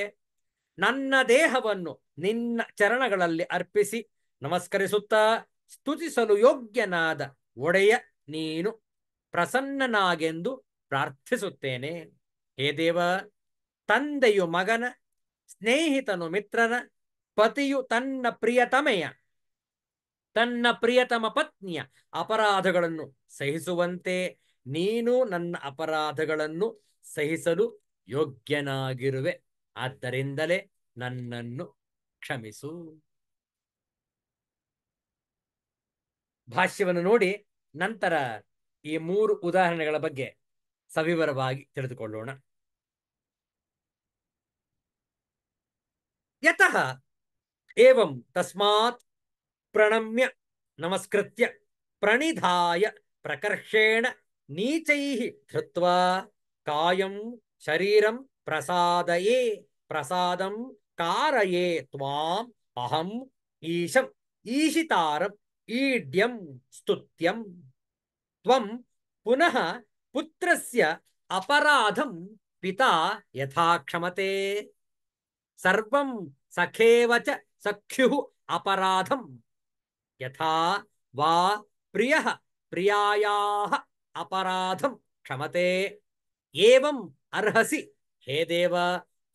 ನನ್ನ ದೇಹವನ್ನು ನಿನ್ನ ಚರಣಗಳಲ್ಲಿ ಅರ್ಪಿಸಿ ನಮಸ್ಕರಿಸುತ್ತಾ ಸ್ತುತಿಸಲು ಯೋಗ್ಯನಾದ ಒಡೆಯ ನೀನು ಪ್ರಸನ್ನನಾಗೆಂದು ಪ್ರಾರ್ಥಿಸುತ್ತೇನೆ ಹೇ ದೇವ ತಂದೆಯು ಮಗನ ಸ್ನೇಹಿತನು ಮಿತ್ರನ ಪತಿಯು ತನ್ನ ಪ್ರಿಯತಮೆಯ ತನ್ನ ಪ್ರಿಯತಮ ಪತ್ನಿಯ ಅಪರಾಧಗಳನ್ನು ಸಹಿಸುವಂತೆ ನೀನು ನನ್ನ ಅಪರಾಧಗಳನ್ನು ಸಹಿಸಲು ಯೋಗ್ಯನಾಗಿರುವೆ ಆದ್ದರಿಂದಲೇ ನನ್ನನ್ನು ಕ್ಷಮಿಸು ಭಾಷ್ಯವನ್ನು ನೋಡಿ ನಂತರ ಈ ಮೂರು ಉದಾಹರಣೆಗಳ ಬಗ್ಗೆ ಸವಿವರವಾಗಿ ತಿಳಿದುಕೊಳ್ಳೋಣ ಯತಃ ಏವಂ ತಸ್ಮಾತ್ ಪ್ರಣಮ್ಯ ನಮಸ್ಕೃತ್ಯ ಪ್ರಣಿಧಾಯ ಪ್ರಕರ್ಷೇಣ ನೀಚೈ ಧೃತ್ವ ಕಾಯಂ ಶರೀರಂ ಪ್ರಸಾದಯೇ ಪ್ರಸಾದಂ ಕಾರಯೇ ತ್ವಾಂ ಅಹಂ ಈಶಂ ಈಶಿತಾರಂ ஈட்யம் ஸ்துத்யம் துவம் புனः புத்திரஸ்ய அபராதம் பிதா யதாக்ஷமதே சர்வம் சகேவச்ச சக்யு அபராதம் யதா வா பிரிய பிரியாயாக அபராதம் க்ஷமதே ஏவம் அர்ஹசி ஹே தேவ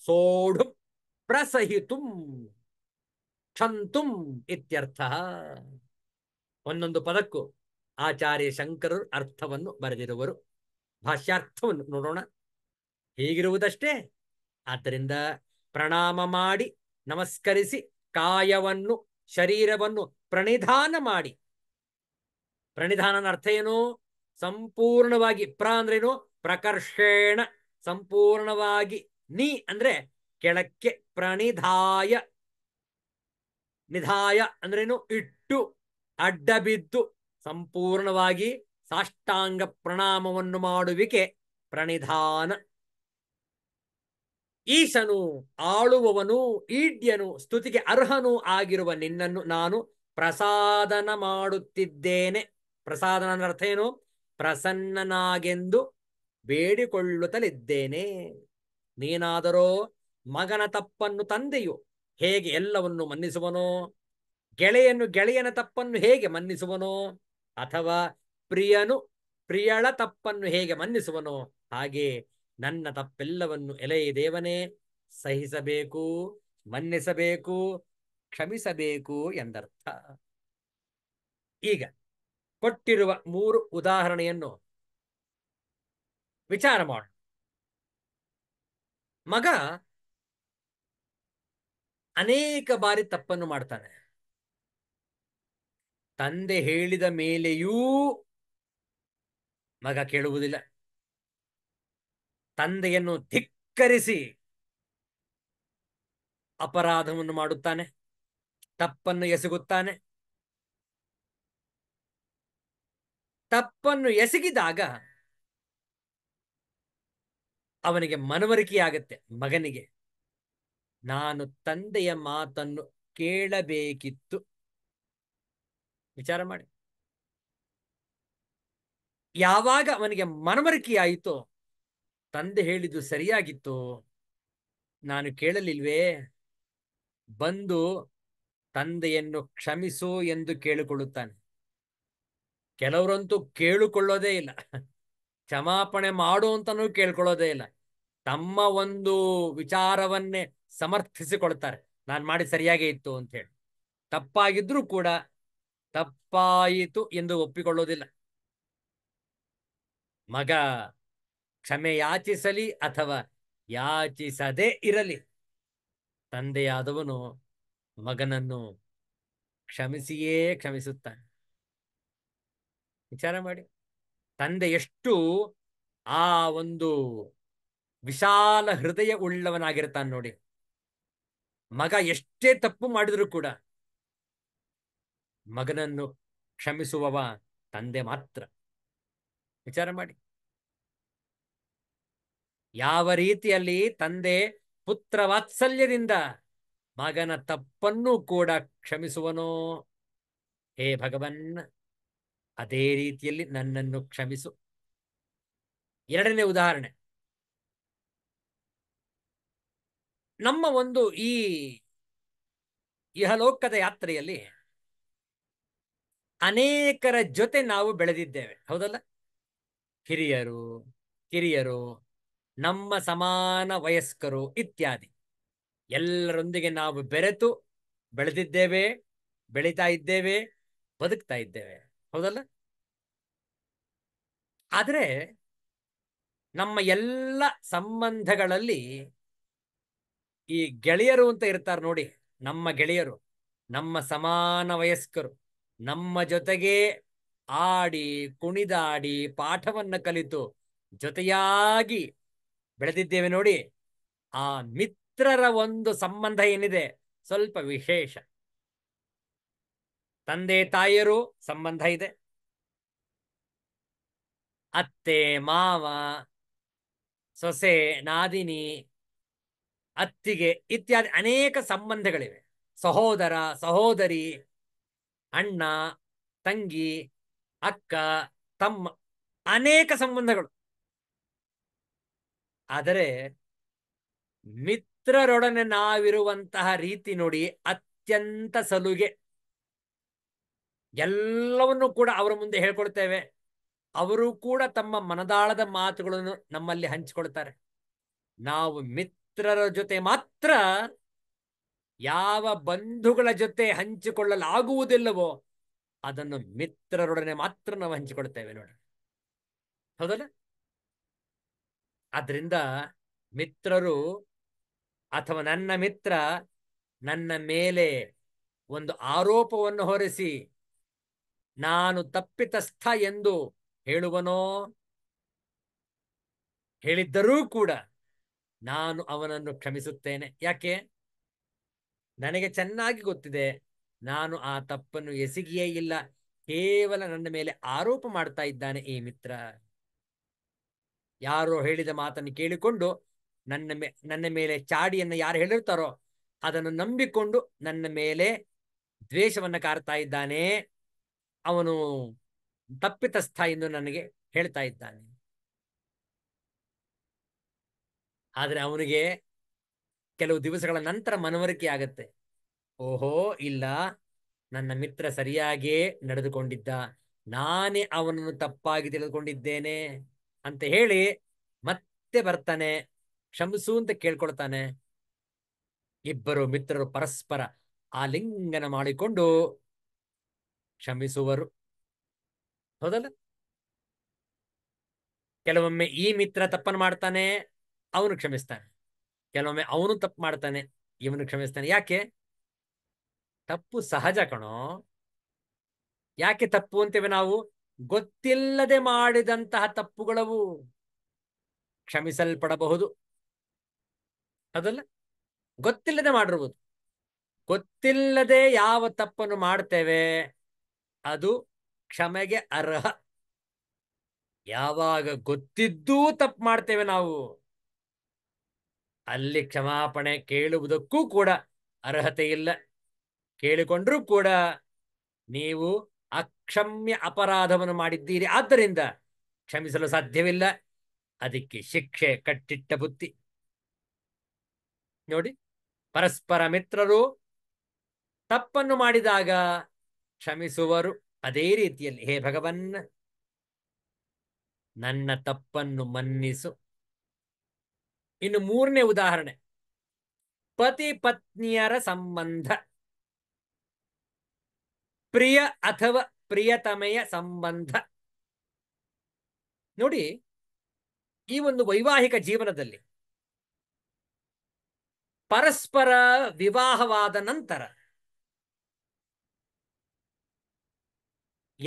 சோடும் பிரசகித்தும் க்ஷந்தும் இத்தியர்த்தः ಒಂದೊಂದು ಪದಕ್ಕೂ ಆಚಾರ್ಯ ಶಂಕರರು ಅರ್ಥವನ್ನು ಬರೆದಿರುವರು ಭಾಷ್ಯಾರ್ಥವನ್ನು ನೋಡೋಣ ಹೀಗಿರುವುದಷ್ಟೇ ಆದ್ದರಿಂದ ಪ್ರಣಾಮ ಮಾಡಿ ನಮಸ್ಕರಿಸಿ ಕಾಯವನ್ನು ಶರೀರವನ್ನು ಪ್ರಣಿಧಾನ ಮಾಡಿ ಪ್ರಣಿಧಾನನ ಅರ್ಥ ಏನು ಸಂಪೂರ್ಣವಾಗಿ ಪ್ರ ಅಂದ್ರೇನು ಪ್ರಕರ್ಷೇಣ ಸಂಪೂರ್ಣವಾಗಿ ನೀ ಅಂದ್ರೆ ಕೆಳಕ್ಕೆ ಪ್ರಣಿಧಾಯ ನಿಧಾಯ ಅಂದ್ರೇನು ಇಟ್ಟು ಅಡ್ಡಬಿದ್ದು ಸಂಪೂರ್ಣವಾಗಿ ಸಾಷ್ಟಾಂಗ ಪ್ರಣಾಮವನ್ನು ಮಾಡುವಿಕೆ ಪ್ರಣಿಧಾನ ಈಶನು ಆಳುವವನು ಈಡ್ಯನು ಸ್ತುತಿಗೆ ಅರ್ಹನೂ ಆಗಿರುವ ನಿನ್ನನ್ನು ನಾನು ಪ್ರಸಾದನ ಮಾಡುತ್ತಿದ್ದೇನೆ ಪ್ರಸಾದನ ಅರ್ಥ ಏನು ಪ್ರಸನ್ನನಾಗೆಂದು ಬೇಡಿಕೊಳ್ಳುತ್ತಲಿದ್ದೇನೆ ನೀನಾದರೋ ಮಗನ ತಪ್ಪನ್ನು ತಂದೆಯು ಹೇಗೆ ಎಲ್ಲವನ್ನು ಮನ್ನಿಸುವನೋ ಗೆಳೆಯನ್ನು ಗೆಳೆಯನ ತಪ್ಪನ್ನು ಹೇಗೆ ಮನ್ನಿಸುವನೋ ಅಥವಾ ಪ್ರಿಯನು ಪ್ರಿಯಳ ತಪ್ಪನ್ನು ಹೇಗೆ ಮನ್ನಿಸುವನೋ ಹಾಗೆ ನನ್ನ ತಪ್ಪೆಲ್ಲವನ್ನು ಎಲೆಯ ದೇವನೇ ಸಹಿಸಬೇಕು ಮನ್ನಿಸಬೇಕು ಕ್ಷಮಿಸಬೇಕು ಎಂದರ್ಥ ಈಗ ಕೊಟ್ಟಿರುವ ಮೂರು ಉದಾಹರಣೆಯನ್ನು ವಿಚಾರ ಮಾಡ ಮಗ ಅನೇಕ ಬಾರಿ ತಪ್ಪನ್ನು ಮಾಡ್ತಾನೆ ತಂದೆ ಹೇಳಿದ ಮೇಲೆಯೂ ಮಗ ಕೇಳುವುದಿಲ್ಲ ತಂದೆಯನ್ನು ಧಿಕ್ಕರಿಸಿ ಅಪರಾಧವನ್ನು ಮಾಡುತ್ತಾನೆ ತಪ್ಪನ್ನು ಎಸಗುತ್ತಾನೆ ತಪ್ಪನ್ನು ಎಸಗಿದಾಗ ಅವನಿಗೆ ಮನವರಿಕೆಯಾಗತ್ತೆ ಮಗನಿಗೆ ನಾನು ತಂದೆಯ ಮಾತನ್ನು ಕೇಳಬೇಕಿತ್ತು ವಿಚಾರ ಮಾಡಿ ಯಾವಾಗ ಅವನಿಗೆ ಮನವರಿಕೆ ತಂದೆ ಹೇಳಿದ್ದು ಸರಿಯಾಗಿತ್ತು ನಾನು ಕೇಳಲಿಲ್ವೇ ಬಂದು ತಂದೆಯನ್ನು ಕ್ಷಮಿಸು ಎಂದು ಕೇಳಿಕೊಳ್ಳುತ್ತಾನೆ ಕೆಲವರಂತೂ ಕೇಳಿಕೊಳ್ಳೋದೇ ಇಲ್ಲ ಕ್ಷಮಾಪಣೆ ಮಾಡು ಅಂತನೂ ಕೇಳ್ಕೊಳ್ಳೋದೇ ಇಲ್ಲ ತಮ್ಮ ಒಂದು ವಿಚಾರವನ್ನೇ ಸಮರ್ಥಿಸಿಕೊಳ್ತಾರೆ ನಾನು ಮಾಡಿ ಸರಿಯಾಗೇ ಇತ್ತು ಅಂತ ಹೇಳಿ ತಪ್ಪಾಗಿದ್ರೂ ಕೂಡ ತಪ್ಪಾಯಿತು ಎಂದು ಒಪ್ಪಿಕೊಳ್ಳೋದಿಲ್ಲ ಮಗ ಕ್ಷಮೆ ಯಾಚಿಸಲಿ ಅಥವಾ ಯಾಚಿಸದೇ ಇರಲಿ ತಂದೆಯಾದವನು ಮಗನನ್ನು ಕ್ಷಮಿಸಿಯೇ ಕ್ಷಮಿಸುತ್ತಾನೆ ವಿಚಾರ ಮಾಡಿ ತಂದೆ ಎಷ್ಟು ಆ ಒಂದು ವಿಶಾಲ ಹೃದಯ ಉಳ್ಳವನಾಗಿರ್ತಾನೆ ನೋಡಿ ಮಗ ಎಷ್ಟೇ ತಪ್ಪು ಮಾಡಿದರೂ ಕೂಡ ಮಗನನ್ನು ಕ್ಷಮಿಸುವವ ತಂದೆ ಮಾತ್ರ ವಿಚಾರ ಮಾಡಿ ಯಾವ ರೀತಿಯಲ್ಲಿ ತಂದೆ ಪುತ್ರ ವಾತ್ಸಲ್ಯದಿಂದ ಮಗನ ತಪ್ಪನ್ನು ಕೂಡ ಕ್ಷಮಿಸುವನೋ ಹೇ ಭಗವನ್ ಅದೇ ರೀತಿಯಲ್ಲಿ ನನ್ನನ್ನು ಕ್ಷಮಿಸು ಎರಡನೇ ಉದಾಹರಣೆ ನಮ್ಮ ಒಂದು ಈ ಇಹಲೋಕದ ಯಾತ್ರೆಯಲ್ಲಿ ಅನೇಕರ ಜೊತೆ ನಾವು ಬೆಳೆದಿದ್ದೇವೆ ಹೌದಲ್ಲ ಹಿರಿಯರು ಕಿರಿಯರು ನಮ್ಮ ಸಮಾನ ವಯಸ್ಕರು ಇತ್ಯಾದಿ ಎಲ್ಲರೊಂದಿಗೆ ನಾವು ಬೆರೆತು ಬೆಳೆದಿದ್ದೇವೆ ಬೆಳೀತಾ ಇದ್ದೇವೆ ಬದುಕ್ತಾ ಇದ್ದೇವೆ ಹೌದಲ್ಲ ಆದರೆ ನಮ್ಮ ಎಲ್ಲ ಸಂಬಂಧಗಳಲ್ಲಿ ಈ ಗೆಳೆಯರು ಅಂತ ಇರ್ತಾರೆ ನೋಡಿ ನಮ್ಮ ಗೆಳೆಯರು ನಮ್ಮ ಸಮಾನ ವಯಸ್ಕರು ನಮ್ಮ ಜೊತೆಗೆ ಆಡಿ ಕುಣಿದಾಡಿ ಪಾಠವನ್ನ ಕಲಿತು ಜೊತೆಯಾಗಿ ಬೆಳೆದಿದ್ದೇವೆ ನೋಡಿ ಆ ಮಿತ್ರರ ಒಂದು ಸಂಬಂಧ ಏನಿದೆ ಸ್ವಲ್ಪ ವಿಶೇಷ ತಂದೆ ತಾಯಿಯರು ಸಂಬಂಧ ಇದೆ ಅತ್ತೆ ಮಾವ ಸೊಸೆ ನಾದಿನಿ ಅತ್ತಿಗೆ ಇತ್ಯಾದಿ ಅನೇಕ ಸಂಬಂಧಗಳಿವೆ ಸಹೋದರ ಸಹೋದರಿ ಅಣ್ಣ ತಂಗಿ ಅಕ್ಕ ತಮ್ಮ ಅನೇಕ ಸಂಬಂಧಗಳು ಆದರೆ ಮಿತ್ರರೊಡನೆ ನಾವಿರುವಂತಹ ರೀತಿ ನೋಡಿ ಅತ್ಯಂತ ಸಲುಗೆ ಎಲ್ಲವನ್ನೂ ಕೂಡ ಅವರ ಮುಂದೆ ಹೇಳ್ಕೊಳ್ತೇವೆ ಅವರು ಕೂಡ ತಮ್ಮ ಮನದಾಳದ ಮಾತುಗಳನ್ನು ನಮ್ಮಲ್ಲಿ ಹಂಚಿಕೊಳ್ತಾರೆ ನಾವು ಮಿತ್ರರ ಜೊತೆ ಮಾತ್ರ ಯಾವ ಬಂಧುಗಳ ಜೊತೆ ಹಂಚಿಕೊಳ್ಳಲಾಗುವುದಿಲ್ಲವೋ ಅದನ್ನು ಮಿತ್ರರೊಡನೆ ಮಾತ್ರ ನಾವು ಹಂಚಿಕೊಳ್ತೇವೆ ನೋಡ್ರಿ ಹೌದಲ್ಲ ಆದ್ರಿಂದ ಮಿತ್ರರು ಅಥವಾ ನನ್ನ ಮಿತ್ರ ನನ್ನ ಮೇಲೆ ಒಂದು ಆರೋಪವನ್ನು ಹೊರಿಸಿ ನಾನು ತಪ್ಪಿತಸ್ಥ ಎಂದು ಹೇಳುವನೋ ಹೇಳಿದ್ದರೂ ಕೂಡ ನಾನು ಅವನನ್ನು ಕ್ಷಮಿಸುತ್ತೇನೆ ಯಾಕೆ ನನಗೆ ಚೆನ್ನಾಗಿ ಗೊತ್ತಿದೆ ನಾನು ಆ ತಪ್ಪನ್ನು ಎಸಗಿಯೇ ಇಲ್ಲ ಕೇವಲ ನನ್ನ ಮೇಲೆ ಆರೋಪ ಮಾಡ್ತಾ ಇದ್ದಾನೆ ಈ ಮಿತ್ರ ಯಾರೋ ಹೇಳಿದ ಮಾತನ್ನು ಕೇಳಿಕೊಂಡು ನನ್ನ ನನ್ನ ಮೇಲೆ ಚಾಡಿಯನ್ನು ಯಾರು ಹೇಳಿರ್ತಾರೋ ಅದನ್ನು ನಂಬಿಕೊಂಡು ನನ್ನ ಮೇಲೆ ದ್ವೇಷವನ್ನು ಕಾರ್ತಾ ಇದ್ದಾನೆ ಅವನು ತಪ್ಪಿತಸ್ಥ ಎಂದು ನನಗೆ ಹೇಳ್ತಾ ಇದ್ದಾನೆ ಆದರೆ ಅವನಿಗೆ ಕೆಲವು ದಿವಸಗಳ ನಂತರ ಮನವರಿಕೆ ಆಗತ್ತೆ ಓಹೋ ಇಲ್ಲ ನನ್ನ ಮಿತ್ರ ಸರಿಯಾಗೇ ನಡೆದುಕೊಂಡಿದ್ದ ನಾನೇ ಅವನನ್ನು ತಪ್ಪಾಗಿ ತಿಳಿದುಕೊಂಡಿದ್ದೇನೆ ಅಂತ ಹೇಳಿ ಮತ್ತೆ ಬರ್ತಾನೆ ಕ್ಷಮಿಸು ಅಂತ ಕೇಳ್ಕೊಳ್ತಾನೆ ಇಬ್ಬರು ಮಿತ್ರರು ಪರಸ್ಪರ ಆಲಿಂಗನ ಮಾಡಿಕೊಂಡು ಕ್ಷಮಿಸುವರು ಹೌದಲ್ಲ ಕೆಲವೊಮ್ಮೆ ಈ ಮಿತ್ರ ತಪ್ಪನ್ನು ಮಾಡ್ತಾನೆ ಅವನು ಕ್ಷಮಿಸ್ತಾನೆ ಕೆಲವೊಮ್ಮೆ ಅವನು ತಪ್ಪು ಮಾಡ್ತಾನೆ ಇವನು ಕ್ಷಮಿಸ್ತಾನೆ ಯಾಕೆ ತಪ್ಪು ಸಹಜ ಕಣೋ ಯಾಕೆ ತಪ್ಪು ಅಂತೇವೆ ನಾವು ಗೊತ್ತಿಲ್ಲದೆ ಮಾಡಿದಂತಹ ತಪ್ಪುಗಳವು ಕ್ಷಮಿಸಲ್ಪಡಬಹುದು ಅದಲ್ಲ ಗೊತ್ತಿಲ್ಲದೆ ಮಾಡಿರ್ಬೋದು ಗೊತ್ತಿಲ್ಲದೆ ಯಾವ ತಪ್ಪನ್ನು ಮಾಡ್ತೇವೆ ಅದು ಕ್ಷಮೆಗೆ ಅರ್ಹ ಯಾವಾಗ ಗೊತ್ತಿದ್ದೂ ತಪ್ಪು ಮಾಡ್ತೇವೆ ನಾವು ಅಲ್ಲಿ ಕ್ಷಮಾಪಣೆ ಕೇಳುವುದಕ್ಕೂ ಕೂಡ ಅರ್ಹತೆ ಇಲ್ಲ ಕೇಳಿಕೊಂಡ್ರೂ ಕೂಡ ನೀವು ಅಕ್ಷಮ್ಯ ಅಪರಾಧವನ್ನು ಮಾಡಿದ್ದೀರಿ ಆದ್ದರಿಂದ ಕ್ಷಮಿಸಲು ಸಾಧ್ಯವಿಲ್ಲ ಅದಕ್ಕೆ ಶಿಕ್ಷೆ ಕಟ್ಟಿಟ್ಟ ಬುತ್ತಿ ನೋಡಿ ಪರಸ್ಪರ ಮಿತ್ರರು ತಪ್ಪನ್ನು ಮಾಡಿದಾಗ ಕ್ಷಮಿಸುವರು ಅದೇ ರೀತಿಯಲ್ಲಿ ಹೇ ಭಗವನ್ ನನ್ನ ತಪ್ಪನ್ನು ಮನ್ನಿಸು ಇನ್ನು ಮೂರನೇ ಉದಾಹರಣೆ ಪತಿ ಪತ್ನಿಯರ ಸಂಬಂಧ ಪ್ರಿಯ ಅಥವಾ ಪ್ರಿಯತಮೆಯ ಸಂಬಂಧ ನೋಡಿ ಈ ಒಂದು ವೈವಾಹಿಕ ಜೀವನದಲ್ಲಿ ಪರಸ್ಪರ ವಿವಾಹವಾದ ನಂತರ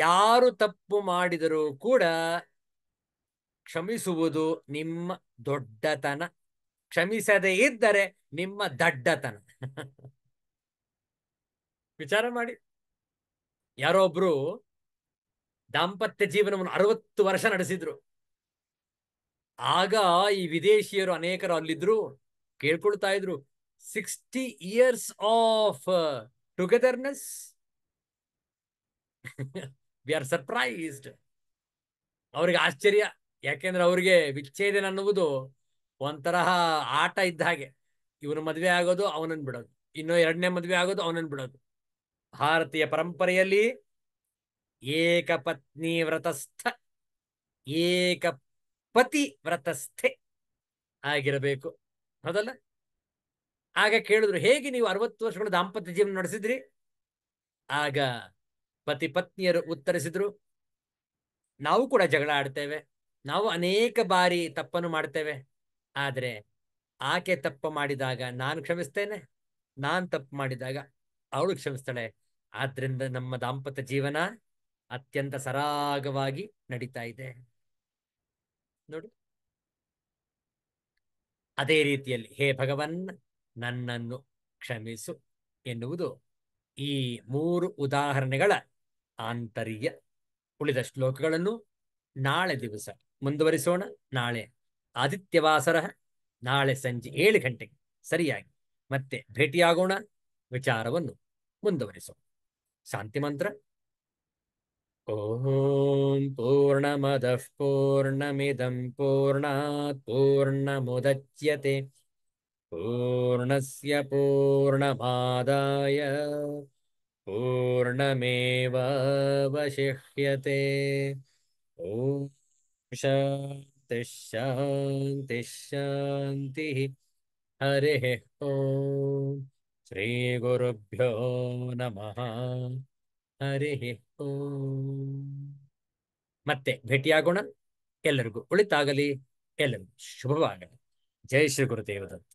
ಯಾರು ತಪ್ಪು ಮಾಡಿದರೂ ಕೂಡ ಕ್ಷಮಿಸುವುದು ನಿಮ್ಮ ದೊಡ್ಡತನ ಕ್ಷಮಿಸದೇ ಇದ್ದರೆ ನಿಮ್ಮ ದಡ್ಡತನ ವಿಚಾರ ಮಾಡಿ ಯಾರೋ ಒಬ್ರು ದಾಂಪತ್ಯ ಜೀವನವನ್ನು ಅರವತ್ತು ವರ್ಷ ನಡೆಸಿದ್ರು ಆಗ ಈ ವಿದೇಶಿಯರು ಅನೇಕರು ಅಲ್ಲಿದ್ರು ಕೇಳ್ಕೊಳ್ತಾ ಇದ್ರು sixty years of togetherness we are surprised ಅವ್ರಿಗೆ ಆಶ್ಚರ್ಯ ಯಾಕೆಂದ್ರೆ ಅವ್ರಿಗೆ ವಿಚ್ಛೇದನ ಅನ್ನುವುದು ಒಂತರಹ ಆಟ ಇದ್ದ ಹಾಗೆ ಇವನು ಮದುವೆ ಆಗೋದು ಅವನನ್ನ ಬಿಡೋದು ಇನ್ನೂ ಎರಡನೇ ಮದುವೆ ಆಗೋದು ಅವನನ್ ಬಿಡೋದು ಭಾರತೀಯ ಪರಂಪರೆಯಲ್ಲಿ ಏಕಪತ್ನಿ ವ್ರತಸ್ಥ ಏಕ ಪತಿ ವ್ರತಸ್ಥೆ ಆಗಿರಬೇಕು ಹೌದಲ್ಲ ಆಗ ಕೇಳಿದ್ರು ಹೇಗೆ ನೀವು ಅರವತ್ತು ವರ್ಷಗಳ ದಾಂಪತ್ಯ ಜೀವನ ನಡೆಸಿದ್ರಿ ಆಗ ಪತಿ ಪತ್ನಿಯರು ಉತ್ತರಿಸಿದ್ರು ನಾವು ಕೂಡ ಜಗಳ ಆಡ್ತೇವೆ ನಾವು ಅನೇಕ ಬಾರಿ ತಪ್ಪನ್ನು ಮಾಡ್ತೇವೆ ಆದರೆ ಆಕೆ ತಪ್ಪು ಮಾಡಿದಾಗ ನಾನು ಕ್ಷಮಿಸ್ತೇನೆ ನಾನು ತಪ್ಪು ಮಾಡಿದಾಗ ಅವಳು ಕ್ಷಮಿಸ್ತಾಳೆ ಆದ್ರಿಂದ ನಮ್ಮ ದಾಂಪತ್ಯ ಜೀವನ ಅತ್ಯಂತ ಸರಾಗವಾಗಿ ನಡೀತಾ ಇದೆ ನೋಡಿ ಅದೇ ರೀತಿಯಲ್ಲಿ ಹೇ ಭಗವನ್ ನನ್ನನ್ನು ಕ್ಷಮಿಸು ಎನ್ನುವುದು ಈ ಮೂರು ಉದಾಹರಣೆಗಳ ಆಂತರ್ಯ ಉಳಿದ ಶ್ಲೋಕಗಳನ್ನು ನಾಳೆ ದಿವಸ ಮುಂದುವರಿಸೋಣ ನಾಳೆ ಆದಿತ್ಯವಾಸರ ನಾಳೆ ಸಂಜೆ ಏಳು ಗಂಟೆಗೆ ಸರಿಯಾಗಿ ಮತ್ತೆ ಭೇಟಿಯಾಗೋಣ ವಿಚಾರವನ್ನು ಮುಂದುವರಿಸೋಣ ಶಾಂತಿ ಮಂತ್ರ ಓಂ ಪೂರ್ಣಮದ ಪೂರ್ಣಮಿದಂ ಪೂರ್ಣಾತ್ ಮುದಚ್ಯತೆ ಪೂರ್ಣಸ್ಯ ಪೂರ್ಣಮಾದಾಯ ಪೂರ್ಣಮೇವಶಿಷ್ಯತೆ ಓಂ ಹರಿ हरिः ಶ್ರೀ ಗುರುಭ್ಯೋ ನಮಃ ಹರಿ ಮತ್ತೆ ಭೇಟಿಯಾಗೋಣ ಎಲ್ಲರಿಗೂ ಉಳಿತಾಗಲಿ ಎಲ್ಲರಿಗೂ ಶುಭವಾಗಲಿ ಜೈ ಶ್ರೀ ಗುರುದೇವದತ್ತ